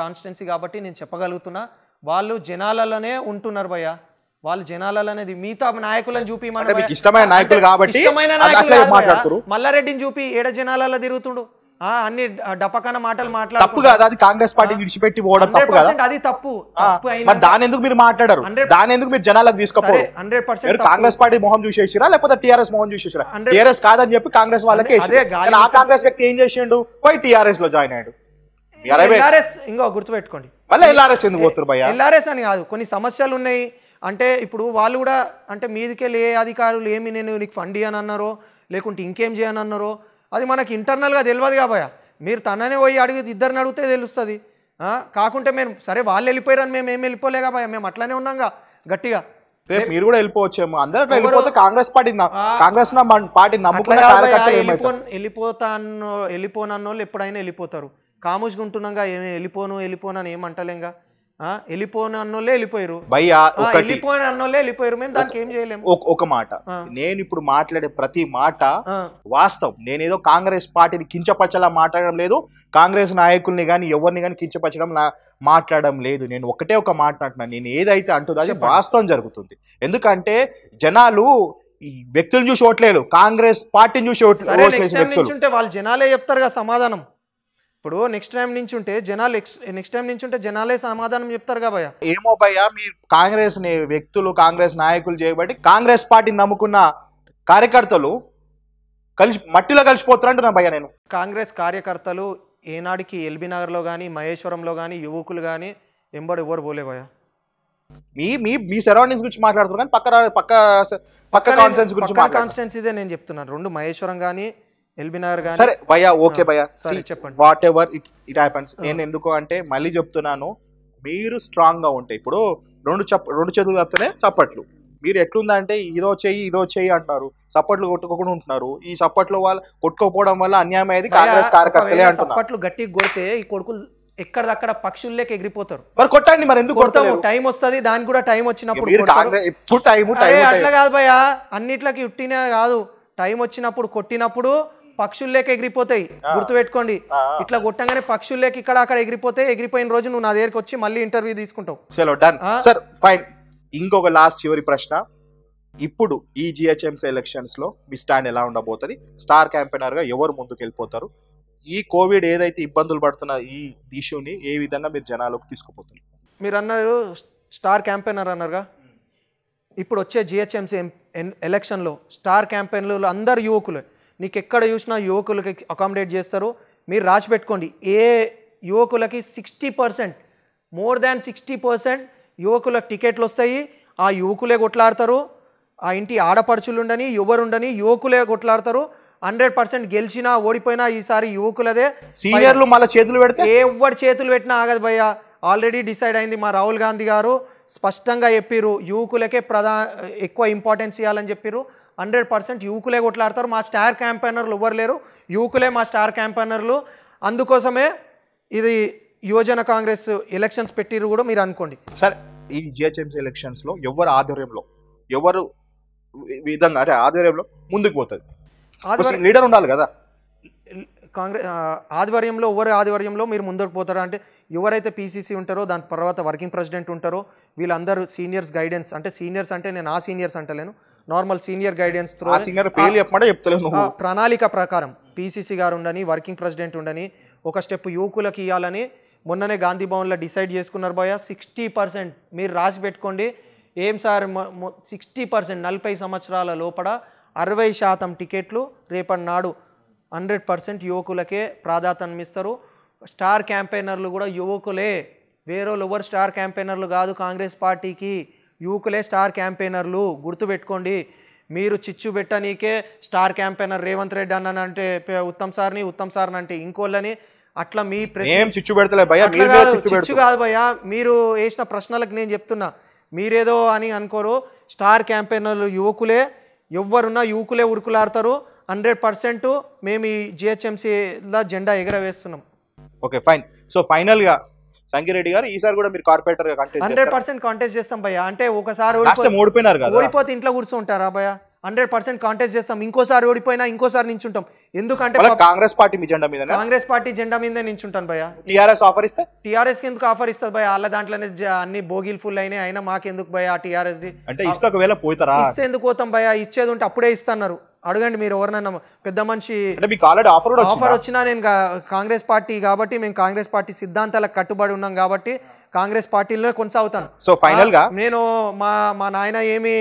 కాన్స్టిట్యున్సీ కాబట్టి నేను చెప్పగలుగుతున్నా వాళ్ళు జనాలలోనే ఉంటున్నారు భయ్య వాళ్ళు జనాలనేది మిగతా నాయకులను చూపి ఇష్టమైన నాయకులు కాబట్టి మల్లారెడ్డిని చూపి ఏడ జనాలలో తిరుగుతుండు అన్ని డపకన మాటలు మాట్లాడు తప్పు అది కాంగ్రెస్ పార్టీ విడిచిపెట్టి పోవడం తప్పు కదా అది తప్పు మరి దాని ఎందుకు మీరు మాట్లాడారు దాని ఎందుకు మీరు జనాలకు తీసుకపోరు హండ్రెడ్ పర్సెంట్ కాంగ్రెస్ పార్టీ మొహం చూసేసిరా లేకపోతే టీఆర్ఎస్ మొహం చూసేసిరా టీఆర్ఎస్ కాదని చెప్పి కాంగ్రెస్ వాళ్ళకి ఆ కాంగ్రెస్ వ్యక్తి ఏం చేసిండు పోయి టీఆర్ఎస్ లో జాయిన్ అయ్యాడు ఇంకో గుర్తుపెట్టుకోండి ఎల్ఆర్ఎస్ ఎందుకు ఎల్ఆర్ఎస్ అని కాదు కొన్ని సమస్యలు ఉన్నాయి అంటే ఇప్పుడు వాళ్ళు కూడా అంటే మీదికెళ్ళి ఏ అధికారులు ఏమి నేను నీకు ఫండ్ అని అన్నారో లేకుంటే ఇంకేం చేయని అన్నారో అది మనకి ఇంటర్నల్గా తెలియదు కాబోయా మీరు తననే పోయి అడిగి ఇద్దరిని అడిగితే తెలుస్తుంది కాకుంటే మేము సరే వాళ్ళు వెళ్ళిపోయారని మేము ఏం వెళ్ళిపోలే కాబోయా మేము అట్లానే ఉన్నాంగా గట్టిగా రేపు మీరు కూడా వెళ్ళిపోవచ్చేమో అందరూ వెళ్ళిపోతే కాంగ్రెస్ పార్టీ కాంగ్రెస్ పార్టీ నమ్ముకున్న వెళ్ళిపోతా వెళ్ళిపోనన్నోళ్ళు ఎప్పుడైనా వెళ్ళిపోతారు కాముష్గా ఉంటున్నాగా వెళ్ళిపోను వెళ్ళిపోను అని ఏమంటలేంగా వెళ్ళిపోను అన్నోళ్ళే వెళ్ళిపోయారు వెళ్ళిపోయిన అన్నోళ్ళే వెళ్ళిపోయారు మేము దానికి ఏం చేయలేము ఒక మాట నేను ఇప్పుడు మాట్లాడే ప్రతి మాట వాస్తవం నేనేదో కాంగ్రెస్ పార్టీని కించపరచలా మాట్లాడడం లేదు కాంగ్రెస్ నాయకుల్ని కానీ ఎవరిని కానీ కించపరచడం నా మాట్లాడడం లేదు నేను ఒకటే ఒక మాట్లాడుతున్నాను నేను ఏదైతే అంటుందో అది వాస్తవం జరుగుతుంది ఎందుకంటే జనాలు ఈ వ్యక్తులు చూసి ఓట్లేదు కాంగ్రెస్ పార్టీని చూసి ఓట్లేదు వాళ్ళు జనాలే చెప్తారు కదా సమాధానం ఇప్పుడు నెక్స్ట్ టైం నుంచి ఉంటే జనాలు నెక్స్ట్ టైం నుంచి ఉంటే జనాలే సమాధానం చెప్తారు కాబోయా ఏమో భయ్యా మీ కాంగ్రెస్ వ్యక్తులు కాంగ్రెస్ నాయకులు చేయబట్టి కాంగ్రెస్ పార్టీ నమ్ముకున్న కార్యకర్తలు కలిసి మట్టిలో నా భయ్యా నేను కాంగ్రెస్ కార్యకర్తలు ఏనాడికి ఎల్బీ నగర్లో కానీ మహేశ్వరంలో కానీ యువకులు కానీ ఎంబడు ఎవరు భయ మీ మీ మీ సరౌండింగ్స్ గురించి మాట్లాడుతున్నారు కానీ పక్క పక్క పక్క కాన్స్టెన్స్ గురించి కాన్స్టెన్స్ ఇదే నేను చెప్తున్నాను రెండు మహేశ్వరం కానీ సరే భయ్యా ఓకే భయ్యా చెప్పండి whatever it it happens నేను ఎందుకు అంటే మళ్ళీ చెప్తున్నాను మీరు స్ట్రాంగ్ గా ఉంటే ఇప్పుడు రెండు చప్ప రెండు చేతులు కప్తేనే చప్పట్లు మీరు ఎట్లుందా అంటే ఇదో చెయ్యి ఇదో చెయ్యి అంటున్నారు చప్పట్లు కొట్టుకోకుండా ఉంటున్నారు ఈ చప్పట్లు వాళ్ళు కొట్టుకోపోవడం వల్ల అన్యాయం అయ్యేది కాంగ్రెస్ కార్యకర్తలే అంటున్నారు చప్పట్లు గట్టిగా కొడితే ఈ కొడుకులు ఎక్కడదక్కడ పక్షుల్లోకి ఎగిరిపోతారు మరి కొట్టండి మరి ఎందుకు కొడతాము టైం వస్తుంది దానికి కూడా టైం వచ్చినప్పుడు ఎప్పుడు టైం అట్లా కాదు భయ్యా అన్నిట్లకి ఉట్టినా కాదు టైం వచ్చినప్పుడు కొట్టినప్పుడు పక్షులు లేక ఎగిరిపోతాయి గుర్తుపెట్టుకోండి ఇట్లా కొట్టంగానే పక్షులు లేక ఇక్కడ అక్కడ ఎగిరిపోతే ఎగిరిపోయిన రోజు నువ్వు నా దగ్గరికి వచ్చి మళ్ళీ ఇంటర్వ్యూ తీసుకుంటావు చలో డన్ సార్ ఫైన్ ఇంకొక లాస్ట్ చివరి ప్రశ్న ఇప్పుడు ఈ జిహెచ్ఎంసీ ఎలక్షన్స్ లో మీ స్టాండ్ ఎలా ఉండబోతుంది స్టార్ క్యాంపెయినర్ గా ఎవరు ముందుకు వెళ్ళిపోతారు ఈ కోవిడ్ ఏదైతే ఇబ్బందులు పడుతున్న ఈ ఇష్యూని ఏ విధంగా మీరు జనాలకు తీసుకుపోతున్నారు మీరు అన్నారు స్టార్ క్యాంపెయినర్ అన్నారుగా hmm. ఇప్పుడు వచ్చే జిహెచ్ఎంసీ ఎలక్షన్లో స్టార్ క్యాంపెయిన్లు అందరు యువకులే నీకు ఎక్కడ చూసినా యువకులకి అకామిడేట్ చేస్తారు మీరు రాసి పెట్టుకోండి ఏ యువకులకి sixty percent more than sixty percent యువకులకు టికెట్లు వస్తాయి ఆ యువకులే కొట్లాడతారు ఆ ఇంటి ఆడపడుచులుండని ఎవరుండని యువకులే కొట్లాడతారు హండ్రెడ్ పర్సెంట్ గెలిచినా ఓడిపోయినా ఈసారి యువకులదే సీనియర్లు మళ్ళీ చేతులు పెడితే ఎవరు చేతులు పెట్టినా ఆగదు భయ్య ఆల్రెడీ డిసైడ్ అయింది మా రాహుల్ గాంధీ గారు స్పష్టంగా చెప్పిరు యువకులకే ప్రధా ఎక్కువ ఇంపార్టెన్స్ ఇవ్వాలని చెప్పిరు హండ్రెడ్ పర్సెంట్ యువకులే కొట్లాడతారు మా స్టార్ క్యాంపెయినర్లు ఎవ్వరు లేరు యువకులే మా స్టార్ క్యాంపెయినర్లు అందుకోసమే ఇది యువజన కాంగ్రెస్ ఎలక్షన్స్ పెట్టిరు కూడా మీరు అనుకోండి సరే ఈ జిహెచ్ఎంసీ ఎలక్షన్స్లో ఎవరు ఆధ్వర్యంలో ఎవరు విధంగా అంటే ఆధ్వర్యంలో ముందుకు పోతుంది లీడర్ ఉండాలి కదా కాంగ్రెస్ ఆధ్వర్యంలో ఎవరి ఆధ్వర్యంలో మీరు ముందుకు పోతారు అంటే ఎవరైతే పీసీసీ ఉంటారో దాని తర్వాత వర్కింగ్ ప్రెసిడెంట్ ఉంటారో వీళ్ళందరూ సీనియర్స్ గైడెన్స్ అంటే సీనియర్స్ అంటే నేను ఆ సీనియర్స్ అంటలేను normal senior guidance through senior పేరు చెప్పమంటే ప్రణాళిక ప్రకారం పీసీసీ గారు ఉండని వర్కింగ్ ప్రెసిడెంట్ ఉండని ఒక స్టెప్ యువకులకు ఇవ్వాలని మొన్ననే గాంధీ భవన్లో డిసైడ్ చేసుకున్నారు భయ సిక్స్టీ పర్సెంట్ మీరు రాసి పెట్టుకోండి ఏం సార్ సిక్స్టీ పర్సెంట్ నలభై సంవత్సరాల లోపల అరవై శాతం టికెట్లు రేపటి నాడు హండ్రెడ్ పర్సెంట్ యువకులకే ప్రాధాన్యం ఇస్తారు స్టార్ క్యాంపెయినర్లు కూడా యువకులే వేరే ఎవరు స్టార్ క్యాంపెయినర్లు కాదు కాంగ్రెస్ పార్టీకి యువకులే స్టార్ క్యాంపెయినర్లు గుర్తుపెట్టుకోండి మీరు చిచ్చు పెట్టనీకే స్టార్ క్యాంపెయినర్ రేవంత్ రెడ్డి అన్న అంటే ఉత్తమ్ సార్ని ఉత్తమ్ సార్ని అంటే ఇంకోళ్ళని అట్లా మీ ప్రశ్న చిచ్చు పెడతలే చిచ్చు కాదు భయ్యా మీరు వేసిన ప్రశ్నలకు నేను చెప్తున్నా మీరేదో అని అనుకోరు స్టార్ క్యాంపెయినర్లు యువకులే ఎవరున్నా యువకులే ఉరుకులాడతారు హండ్రెడ్ పర్సెంట్ మేము ఈ జిహెచ్ఎంసీలో జెండా ఎగరవేస్తున్నాం ఓకే ఫైన్ సో ఫైనల్గా సంగిరెడ్డి గారు ఈసారి కూడా మీరు కార్పొరేటర్ గా కంటెస్ట్ హండ్రెడ్ పర్సెంట్ కాంటెస్ట్ చేస్తాం భయ అంటే ఒకసారి ఓడిపోయినారు కదా ఓడిపోతే ఇంట్లో కూర్చుంటారా భయ హండ్రెడ్ పర్సెంట్ కాంటెస్ట్ చేస్తాం ఇంకోసారి ఓడిపోయినా ఇంకోసారి నించుంటాం ఎందుకంటే కాంగ్రెస్ పార్టీ జెండా మీద కాంగ్రెస్ పార్టీ జెండా మీద ఉంటాను భయ టీఆర్ఎస్ ఆఫర్ ఇస్తే టీఆర్ఎస్ కి ఎందుకు ఆఫర్ ఇస్తుంది భయ వాళ్ళ దాంట్లోనే అన్ని బోగిల్ ఫుల్ అయినాయి అయినా మాకెందుకు భయ టీఆర్ఎస్ అంటే ఇస్తే ఒకవేళ పోతారా ఇస్తే ఎందుకు పోతాం భయ ఇచ్చేది ఉంటే అప్పుడే ఇస్తాన్నారు అడగండి మీరు ఎవరినైనా పెద్ద మనిషి ఆఫర్ వచ్చినా నేను కాంగ్రెస్ పార్టీ కాబట్టి మేము కాంగ్రెస్ పార్టీ సిద్ధాంతాలకు కట్టుబడి ఉన్నాం కాబట్టి కాంగ్రెస్ పార్టీలోనే కొనసాగుతాను సో ఫైనల్ గా నేను మా మా నాయన ఏమి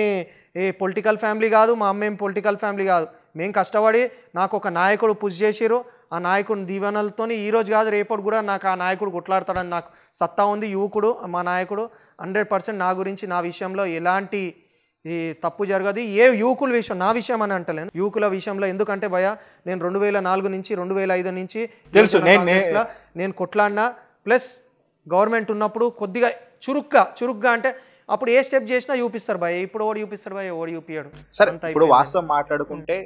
ఏ పొలిటికల్ ఫ్యామిలీ కాదు మా అమ్మ ఏం పొలిటికల్ ఫ్యామిలీ కాదు మేము కష్టపడి నాకు ఒక నాయకుడు పూజ చేసిరు ఆ నాయకుడు దీవెనలతో ఈరోజు కాదు రేపటి కూడా నాకు ఆ నాయకుడు కొట్లాడతాడని నాకు సత్తా ఉంది యువకుడు మా నాయకుడు హండ్రెడ్ పర్సెంట్ నా గురించి నా విషయంలో ఎలాంటి ఈ తప్పు జరగదు ఏ యువకుల విషయం నా విషయం అని అంటలేను యువకుల విషయంలో ఎందుకంటే భయ నేను రెండు వేల నాలుగు నుంచి రెండు వేల ఐదు నుంచి తెలుసు నేను కొట్లాడినా ప్లస్ గవర్నమెంట్ ఉన్నప్పుడు కొద్దిగా చురుగ్గా చురుగ్గా అంటే అప్పుడు ఏ స్టెప్ చేసినా చూపిస్తారు భయ ఇప్పుడు ఓడి చూపిస్తారు భయ ఓడి చూపించాడు సరే ఇప్పుడు వాస్తవం మాట్లాడుకుంటే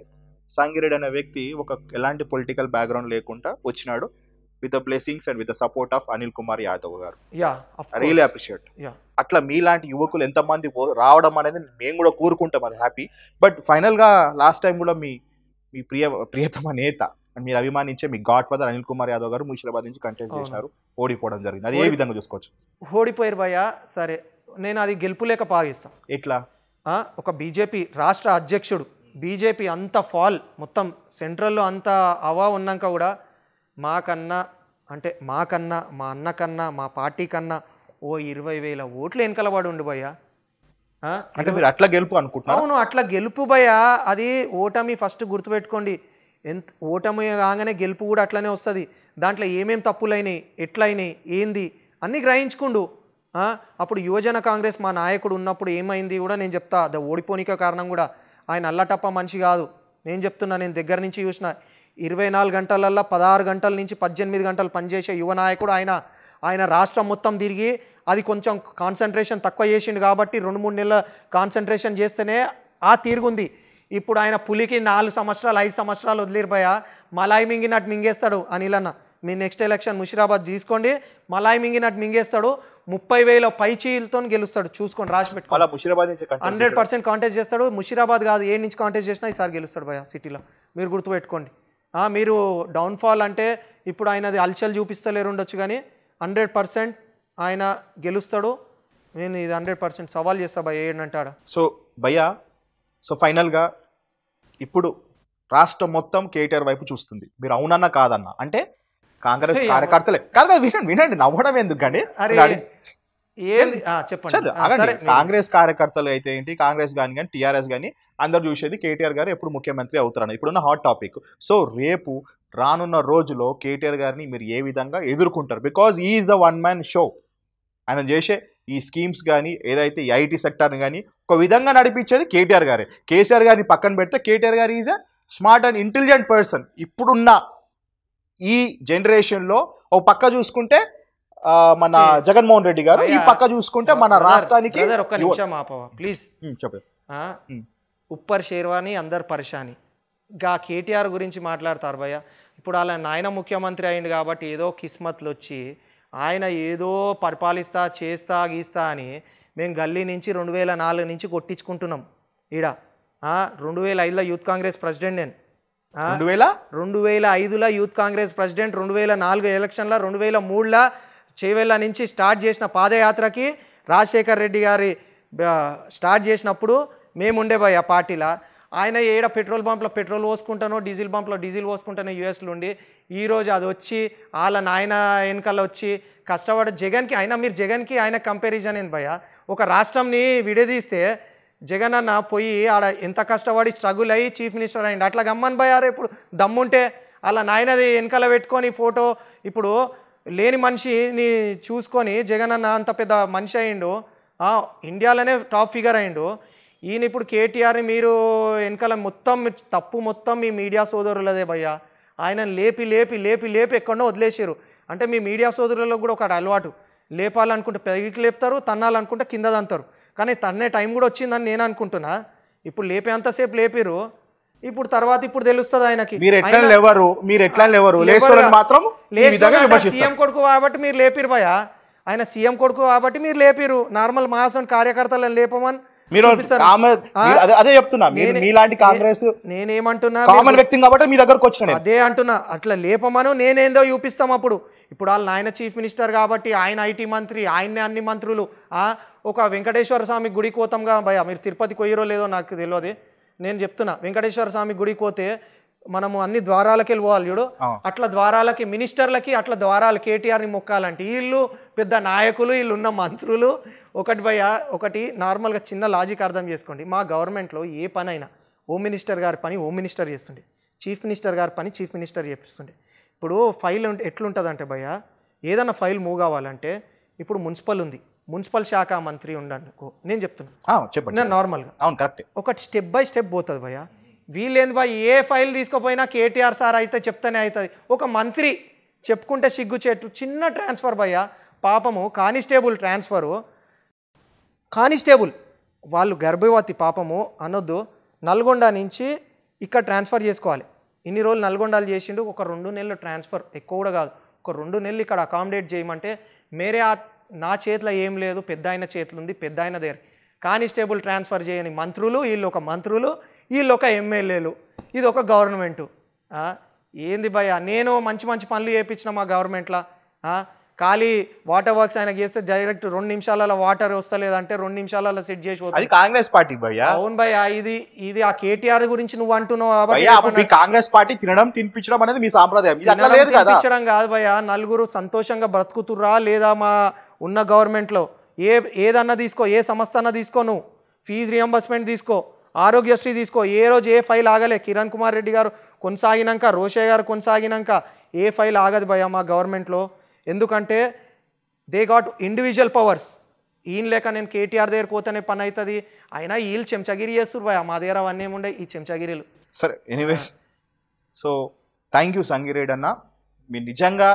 సంగిరెడ్ అనే వ్యక్తి ఒక ఎలాంటి పొలిటికల్ బ్యాక్గ్రౌండ్ లేకుండా వచ్చినాడు with the blessings and with the support of Anil Kumar Yadav గారు యా రియల్ అప్రిషియేట్ యా అట్లా మీలాంటి యువకులు ఎంతమంది రావడం అనేది మేము కూడా కోరుకుంటాం అది హ్యాపీ బట్ ఫైనల్గా లాస్ట్ టైం కూడా మీ మీ ప్రియ ప్రియతమ నేత మీరు అభిమానించే మీ గాడ్ ఫాదర్ అనిల్ కుమార్ యాదవ్ గారు ముషిరాబాద్ నుంచి కంటెస్ట్ చేసినారు ఓడిపోవడం జరిగింది అది ఏ విధంగా చూసుకోవచ్చు ఓడిపోయారు భయ్యా సరే నేను అది గెలుపులేక పాగిస్తాను ఎట్లా ఒక బీజేపీ రాష్ట్ర అధ్యక్షుడు బీజేపీ అంత ఫాల్ మొత్తం సెంట్రల్లో అంత అవా ఉన్నాక కూడా మాకన్నా అంటే మాకన్నా మా అన్న కన్నా మా పార్టీ కన్నా ఓ ఇరవై వేల ఓట్లు వెనకలవాడు ఉండు భయ్యా అంటే మీరు అట్లా గెలుపు అనుకుంటున్నా అవును అట్లా గెలుపు భయ్యా అది ఓటమి ఫస్ట్ గుర్తుపెట్టుకోండి ఎంత ఓటమి కాగానే గెలుపు కూడా అట్లనే వస్తుంది దాంట్లో ఏమేం తప్పులైనాయి ఎట్లయినాయి ఏంది అన్నీ గ్రహించుకుండు అప్పుడు యువజన కాంగ్రెస్ మా నాయకుడు ఉన్నప్పుడు ఏమైంది కూడా నేను చెప్తా అది ఓడిపోనిక కారణం కూడా ఆయన అల్లటప్ప మనిషి కాదు నేను చెప్తున్నా నేను దగ్గర నుంచి చూసిన ఇరవై నాలుగు గంటలల్లో పదహారు గంటల నుంచి పద్దెనిమిది గంటలు పనిచేసే యువ నాయకుడు ఆయన ఆయన రాష్ట్రం మొత్తం తిరిగి అది కొంచెం కాన్సన్ట్రేషన్ తక్కువ చేసిండు కాబట్టి రెండు మూడు నెలల కాన్సన్ట్రేషన్ చేస్తేనే ఆ తీరుగుంది ఇప్పుడు ఆయన పులికి నాలుగు సంవత్సరాలు ఐదు సంవత్సరాలు వదిలిపోయా మలాయి మింగినట్టు మింగేస్తాడు అనిలన్న మీ నెక్స్ట్ ఎలక్షన్ ముషిరాబాద్ తీసుకోండి మలాయి మింగినట్టు మింగేస్తాడు ముప్పై వేల పైచీలతో గెలుస్తాడు చూసుకోండి రాసి పెట్టుకోవాలి హండ్రెడ్ పర్సెంట్ కాంటెస్ట్ చేస్తాడు ముషిరాబాద్ కాదు ఏ నుంచి కాంటెస్ట్ చేసినా ఈసారి గెలుస్తాడు భయ సిటీలో మీరు గుర్తుపెట్టుకోండి మీరు డౌన్ఫాల్ అంటే ఇప్పుడు ఆయనది అల్చల్ చూపిస్తలేరు ఉండొచ్చు కానీ హండ్రెడ్ పర్సెంట్ ఆయన గెలుస్తాడు నేను ఇది హండ్రెడ్ పర్సెంట్ సవాల్ చేస్తా భయ్య ఏంటంటాడు సో భయ్యా సో ఫైనల్గా ఇప్పుడు రాష్ట్రం మొత్తం కేటీఆర్ వైపు చూస్తుంది మీరు అవునన్నా కాదన్నా అంటే కాంగ్రెస్ కార్యకర్తలే కాదు కాదు వినండి వినండి నవ్వడం ఎందుకండి అరే చెప్పండి కాంగ్రెస్ కార్యకర్తలు అయితే ఏంటి కాంగ్రెస్ కానీ కానీ టీఆర్ఎస్ కానీ అందరు చూసేది కేటీఆర్ గారు ఎప్పుడు ముఖ్యమంత్రి అవుతారని ఇప్పుడున్న హాట్ టాపిక్ సో రేపు రానున్న రోజులో కేటీఆర్ గారిని మీరు ఏ విధంగా ఎదుర్కొంటారు because is the one man show ఆయన చేసే ఈ స్కీమ్స్ కానీ ఏదైతే ఐటీ సెక్టర్ని కానీ ఒక విధంగా నడిపించేది కేటీఆర్ గారే కేసీఆర్ గారిని పక్కన పెడితే కేటీఆర్ గారు is a smart and intelligent person ఇప్పుడున్న ఈ జనరేషన్లో ఒక పక్క చూసుకుంటే మన జగన్మోహన్ రెడ్డి గారు ఈ పక్క చూసుకుంటే మన రాష్ట్రానికి ఒక్క నిమిషం ఆపవా ప్లీజ్ చెప్పండి ఉప్పర్ షేర్వాణి అందరు పరిశాని గా కేటీఆర్ గురించి మాట్లాడతారు భయ్య ఇప్పుడు అలా నాయన ముఖ్యమంత్రి అయింది కాబట్టి ఏదో కిస్మత్లు వచ్చి ఆయన ఏదో పరిపాలిస్తా చేస్తా గీస్తా అని మేము గల్లీ నుంచి రెండు వేల నాలుగు నుంచి కొట్టించుకుంటున్నాం ఈడ రెండు వేల ఐదులో యూత్ కాంగ్రెస్ ప్రెసిడెంట్ నేను రెండు వేల రెండు వేల ఐదులో యూత్ కాంగ్రెస్ ప్రెసిడెంట్ రెండు వేల నాలుగు ఎలక్షన్లో రెండు వేల మూడులో చేవెళ్ళ నుంచి స్టార్ట్ చేసిన పాదయాత్రకి రాజశేఖర్ రెడ్డి గారి స్టార్ట్ చేసినప్పుడు మేము ఉండేపోయి ఆ పార్టీలో ఆయన ఏడ పెట్రోల్ పంప్లో పెట్రోల్ పోసుకుంటానో డీజిల్ పంప్లో డీజిల్ పోసుకుంటానో యూఎస్లో ఉండి ఈరోజు అది వచ్చి వాళ్ళ నాయన వెనకాల వచ్చి కష్టపడ జగన్కి అయినా మీరు జగన్కి ఆయన కంపారిజన్ ఏంది భయ ఒక రాష్ట్రంని విడదీస్తే జగన్ అన్న పోయి ఆడ ఎంత కష్టపడి స్ట్రగుల్ అయ్యి చీఫ్ మినిస్టర్ అయ్యిండు అట్లా గమ్మని భయారు ఇప్పుడు దమ్ముంటే అలా నాయనది వెనకాల పెట్టుకొని ఫోటో ఇప్పుడు లేని మనిషిని చూసుకొని జగన్ అన్న అంత పెద్ద మనిషి అయిండు ఇండియాలోనే టాప్ ఫిగర్ అయిండు ఈయన ఇప్పుడు కేటీఆర్ని మీరు వెనకాల మొత్తం తప్పు మొత్తం మీ మీడియా సోదరులదే భయ్యా ఆయన లేపి లేపి లేపి లేపి ఎక్కడో వదిలేసారు అంటే మీ మీడియా సోదరులకు కూడా ఒక అలవాటు లేపాలనుకుంటే పైకి లేపుతారు తన్నాలనుకుంటే కింద దంతారు కానీ తన్నే టైం కూడా వచ్చిందని నేను అనుకుంటున్నా ఇప్పుడు లేపేంతసేపు లేపారు ఇప్పుడు తర్వాత ఇప్పుడు తెలుస్తుంది ఆయనకి మీరు ఎట్లా లేవరు మీరు ఎట్లా లేవరు మాత్రం సీఎం కొడుకు కాబట్టి మీరు లేపిరు భయ ఆయన సీఎం కొడుకు కాబట్టి మీరు లేపిరు నార్మల్ మాసం కార్యకర్తలను లేపమని మీరు అదే చెప్తున్నా వ్యక్తి కాబట్టి మీ అంటున్నా అట్లా లేపమను నేనేందో చూపిస్తాం అప్పుడు ఇప్పుడు వాళ్ళు ఆయన చీఫ్ మినిస్టర్ కాబట్టి ఆయన ఐటీ మంత్రి ఆయన్నే అన్ని మంత్రులు ఒక వెంకటేశ్వర స్వామి గుడికి పోతాం భయ మీరు తిరుపతికి పోయిరో లేదో నాకు తెలియదు నేను చెప్తున్నా వెంకటేశ్వర స్వామి గుడికి పోతే మనము అన్ని ద్వారాలకి వెళ్ళిపోవాలి చూడు అట్లా ద్వారాలకి మినిస్టర్లకి అట్లా ద్వారాలు కేటీఆర్ని మొక్కాలంటే వీళ్ళు పెద్ద నాయకులు వీళ్ళు ఉన్న మంత్రులు ఒకటి భయ ఒకటి నార్మల్గా చిన్న లాజిక్ అర్థం చేసుకోండి మా గవర్నమెంట్లో ఏ పనైనా హోమ్ మినిస్టర్ గారి పని హోమ్ మినిస్టర్ చేస్తుండే చీఫ్ మినిస్టర్ గారి పని చీఫ్ మినిస్టర్ చేపిస్తుండే ఇప్పుడు ఫైల్ ఎట్లుంటుందంటే భయ్య ఏదైనా ఫైల్ మూవ్ కావాలంటే ఇప్పుడు మున్సిపల్ ఉంది మున్సిపల్ శాఖ మంత్రి ఉండనుకో నేను చెప్తున్నా చెప్పండి నేను నార్మల్గా అవును కరెక్ట్ ఒకటి స్టెప్ బై స్టెప్ పోతుంది భయ వీళ్ళేంది భయ ఏ ఫైల్ తీసుకుపోయినా కేటీఆర్ సార్ అయితే చెప్తేనే అవుతుంది ఒక మంత్రి చెప్పుకుంటే సిగ్గు చెట్టు చిన్న ట్రాన్స్ఫర్ భయ పాపము కానిస్టేబుల్ ట్రాన్స్ఫరు కానిస్టేబుల్ వాళ్ళు గర్భవతి పాపము అనొద్దు నల్గొండ నుంచి ఇక్కడ ట్రాన్స్ఫర్ చేసుకోవాలి ఇన్ని రోజులు నల్గొండలు చేసిండు ఒక రెండు నెలలు ట్రాన్స్ఫర్ ఎక్కువ కూడా కాదు ఒక రెండు నెలలు ఇక్కడ అకామిడేట్ చేయమంటే మేరే నా చేతిలో ఏం లేదు పెద్ద ఆయన చేతులు ఉంది పెద్ద ఆయన దగ్గర కానిస్టేబుల్ ట్రాన్స్ఫర్ చేయని మంత్రులు వీళ్ళు ఒక మంత్రులు వీళ్ళు ఒక ఎమ్మెల్యేలు ఇది ఒక గవర్నమెంటు ఏంది భయ నేను మంచి మంచి పనులు చేయించిన మా గవర్నమెంట్లో ఖాళీ వాటర్ వర్క్స్ ఆయన చేస్తే డైరెక్ట్ రెండు నిమిషాలలో వాటర్ వస్తలేదంటే రెండు నిమిషాలలో సెట్ చేసి అది కాంగ్రెస్ పార్టీ భయ అవును భయ్యా ఇది ఇది ఆ కేటీఆర్ గురించి నువ్వు అంటున్నావు కాంగ్రెస్ పార్టీ తినడం తినిపించడం అనేది మీ సాంప్రదాయం కాదు భయ్యా నలుగురు సంతోషంగా బ్రతుకుతుర్రా లేదా మా ఉన్న గవర్నమెంట్లో ఏ ఏదన్నా తీసుకో ఏ సంస్థ అన్నా తీసుకో నువ్వు ఫీజు రియంబర్స్మెంట్ తీసుకో ఆరోగ్యశ్రీ తీసుకో ఏ రోజు ఏ ఫైల్ ఆగలే కిరణ్ కుమార్ రెడ్డి గారు కొనసాగినాక రోషే గారు కొనసాగినాక ఏ ఫైల్ ఆగదు భయ మా గవర్నమెంట్లో ఎందుకంటే దే గాట్ ఇండివిజువల్ పవర్స్ ఈయన లేక నేను కేటీఆర్ దగ్గర పోతేనే పని అవుతుంది అయినా వీళ్ళు చెంచగిరి చేస్తారు భయ మా దగ్గర అవన్నీ ఉండే ఈ చెంచగిరిలు సరే anyways so thank you Sangireddy అన్న మీరు నిజంగా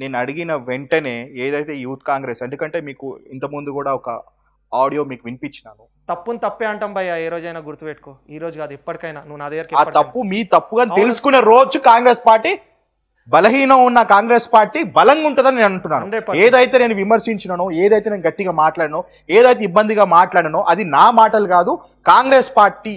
నేను అడిగిన వెంటనే ఏదైతే యూత్ కాంగ్రెస్ ఎందుకంటే మీకు ఇంతకుముందు కూడా ఒక ఆడియో మీకు వినిపించినాను తప్పుని తప్పే అంటాం భయ్య ఏ రోజైనా గుర్తుపెట్టుకో ఈ రోజు కాదు ఎప్పటికైనా నువ్వు నా దగ్గరికి ఆ తప్పు మీ తప్పుగా తెలుసుకునే రోజు కాంగ్రెస్ పార్టీ బలహీనం ఉన్న కాంగ్రెస్ పార్టీ బలంగా ఉంటుందని నేను అంటున్నాను ఏదైతే నేను విమర్శించినో ఏదైతే నేను గట్టిగా మాట్లాడినో ఏదైతే ఇబ్బందిగా మాట్లాడినో అది నా మాటలు కాదు కాంగ్రెస్ పార్టీ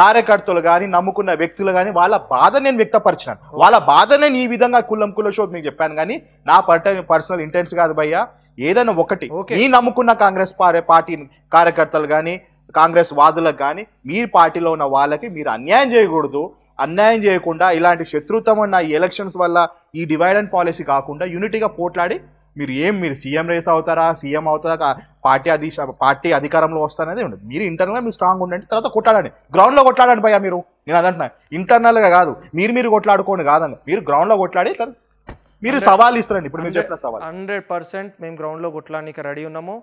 కార్యకర్తలు కానీ నమ్ముకున్న వ్యక్తులు కానీ వాళ్ళ బాధ నేను వ్యక్తపరిచినాను వాళ్ళ బాధ నేను ఈ విధంగా కుల్లం కుల్ల షో మీకు చెప్పాను కానీ నా పర్ట పర్సనల్ ఇంటెన్స్ కాదు భయ్యా ఏదైనా ఒకటి నేను నమ్ముకున్న కాంగ్రెస్ పార్టీ కార్యకర్తలు కానీ కాంగ్రెస్ వాదులకు కానీ మీ పార్టీలో ఉన్న వాళ్ళకి మీరు అన్యాయం చేయకూడదు అన్యాయం చేయకుండా ఇలాంటి శత్రుత్వం ఉన్న ఈ ఎలక్షన్స్ వల్ల ఈ డివైడ్ అండ్ పాలసీ కాకుండా యూనిటీగా పోట్లాడి మీరు ఏం మీరు సీఎం రేస్ అవుతారా సీఎం అవుతారా పార్టీ అధి పార్టీ అధికారంలో వస్తారనేది ఉండదు మీరు ఇంటర్నల్గా మీరు స్ట్రాంగ్ ఉండండి తర్వాత కొట్లాడండి గ్రౌండ్లో కొట్లాడండి భయ్యా మీరు నేను అదంటున్నా ఇంటర్నల్గా కాదు మీరు మీరు కొట్లాడుకోండి కాదండి మీరు గ్రౌండ్లో కొట్లాడి మీరు సవాల్ ఇస్తారండి ఇప్పుడు మీరు చెప్పిన సవాల్ హండ్రెడ్ పర్సెంట్ మేము గ్రౌండ్లో కొట్లాడానికి రెడీ ఉన్నాము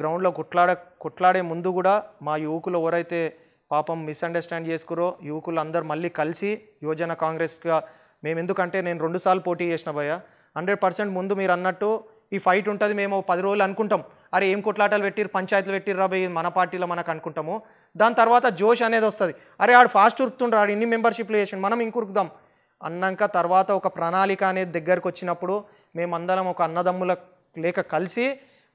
గ్రౌండ్లో కొట్లాడ కొట్లాడే ముందు కూడా మా యువకులు ఎవరైతే పాపం మిస్అండర్స్టాండ్ చేసుకురో యువకులు మళ్ళీ కలిసి యువజన కాంగ్రెస్గా మేము ఎందుకంటే నేను రెండుసార్లు పోటీ చేసిన భయ్యా హండ్రెడ్ పర్సెంట్ ముందు మీరు అన్నట్టు ఈ ఫైట్ ఉంటుంది మేము పది రోజులు అనుకుంటాం అరే ఏం కొట్లాటలు పెట్టిరు పంచాయతీలు పెట్టిరు రాబోయ్ మన పార్టీలో మనకు అనుకుంటాము దాని తర్వాత జోష్ అనేది వస్తుంది అరే ఆడు ఫాస్ట్ ఉరుకుతుండ్రు ఆడు ఇన్ని మెంబర్షిప్లు చేసి మనం ఇంకొరుకుదాం అన్నాక తర్వాత ఒక ప్రణాళిక అనేది దగ్గరకు వచ్చినప్పుడు మేమందరం ఒక అన్నదమ్ముల లేక కలిసి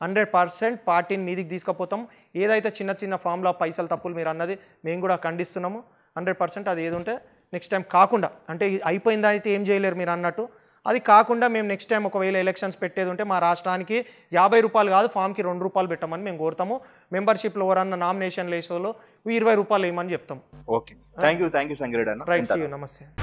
హండ్రెడ్ పర్సెంట్ పార్టీని మీదికి తీసుకుపోతాం ఏదైతే చిన్న చిన్న ఫామ్లో పైసలు తప్పులు మీరు అన్నది మేము కూడా ఖండిస్తున్నాము హండ్రెడ్ పర్సెంట్ అది ఏది ఉంటే నెక్స్ట్ టైం కాకుండా అంటే అయిపోయిందా అయితే ఏం చేయలేరు మీరు అన్నట్టు అది కాకుండా మేము నెక్స్ట్ టైం ఒకవేళ ఎలక్షన్స్ పెట్టేది ఉంటే మా రాష్ట్రానికి యాభై రూపాయలు కాదు ఫామ్కి రెండు రూపాయలు పెట్టమని మేము కోరుతాము మెంబర్షిప్లో ఎవరన్నా నామినేషన్లు వేసేవాళ్ళు ఇరవై రూపాయలు వేయమని చెప్తాం okay thank you thank you Sangareddy right నమస్తే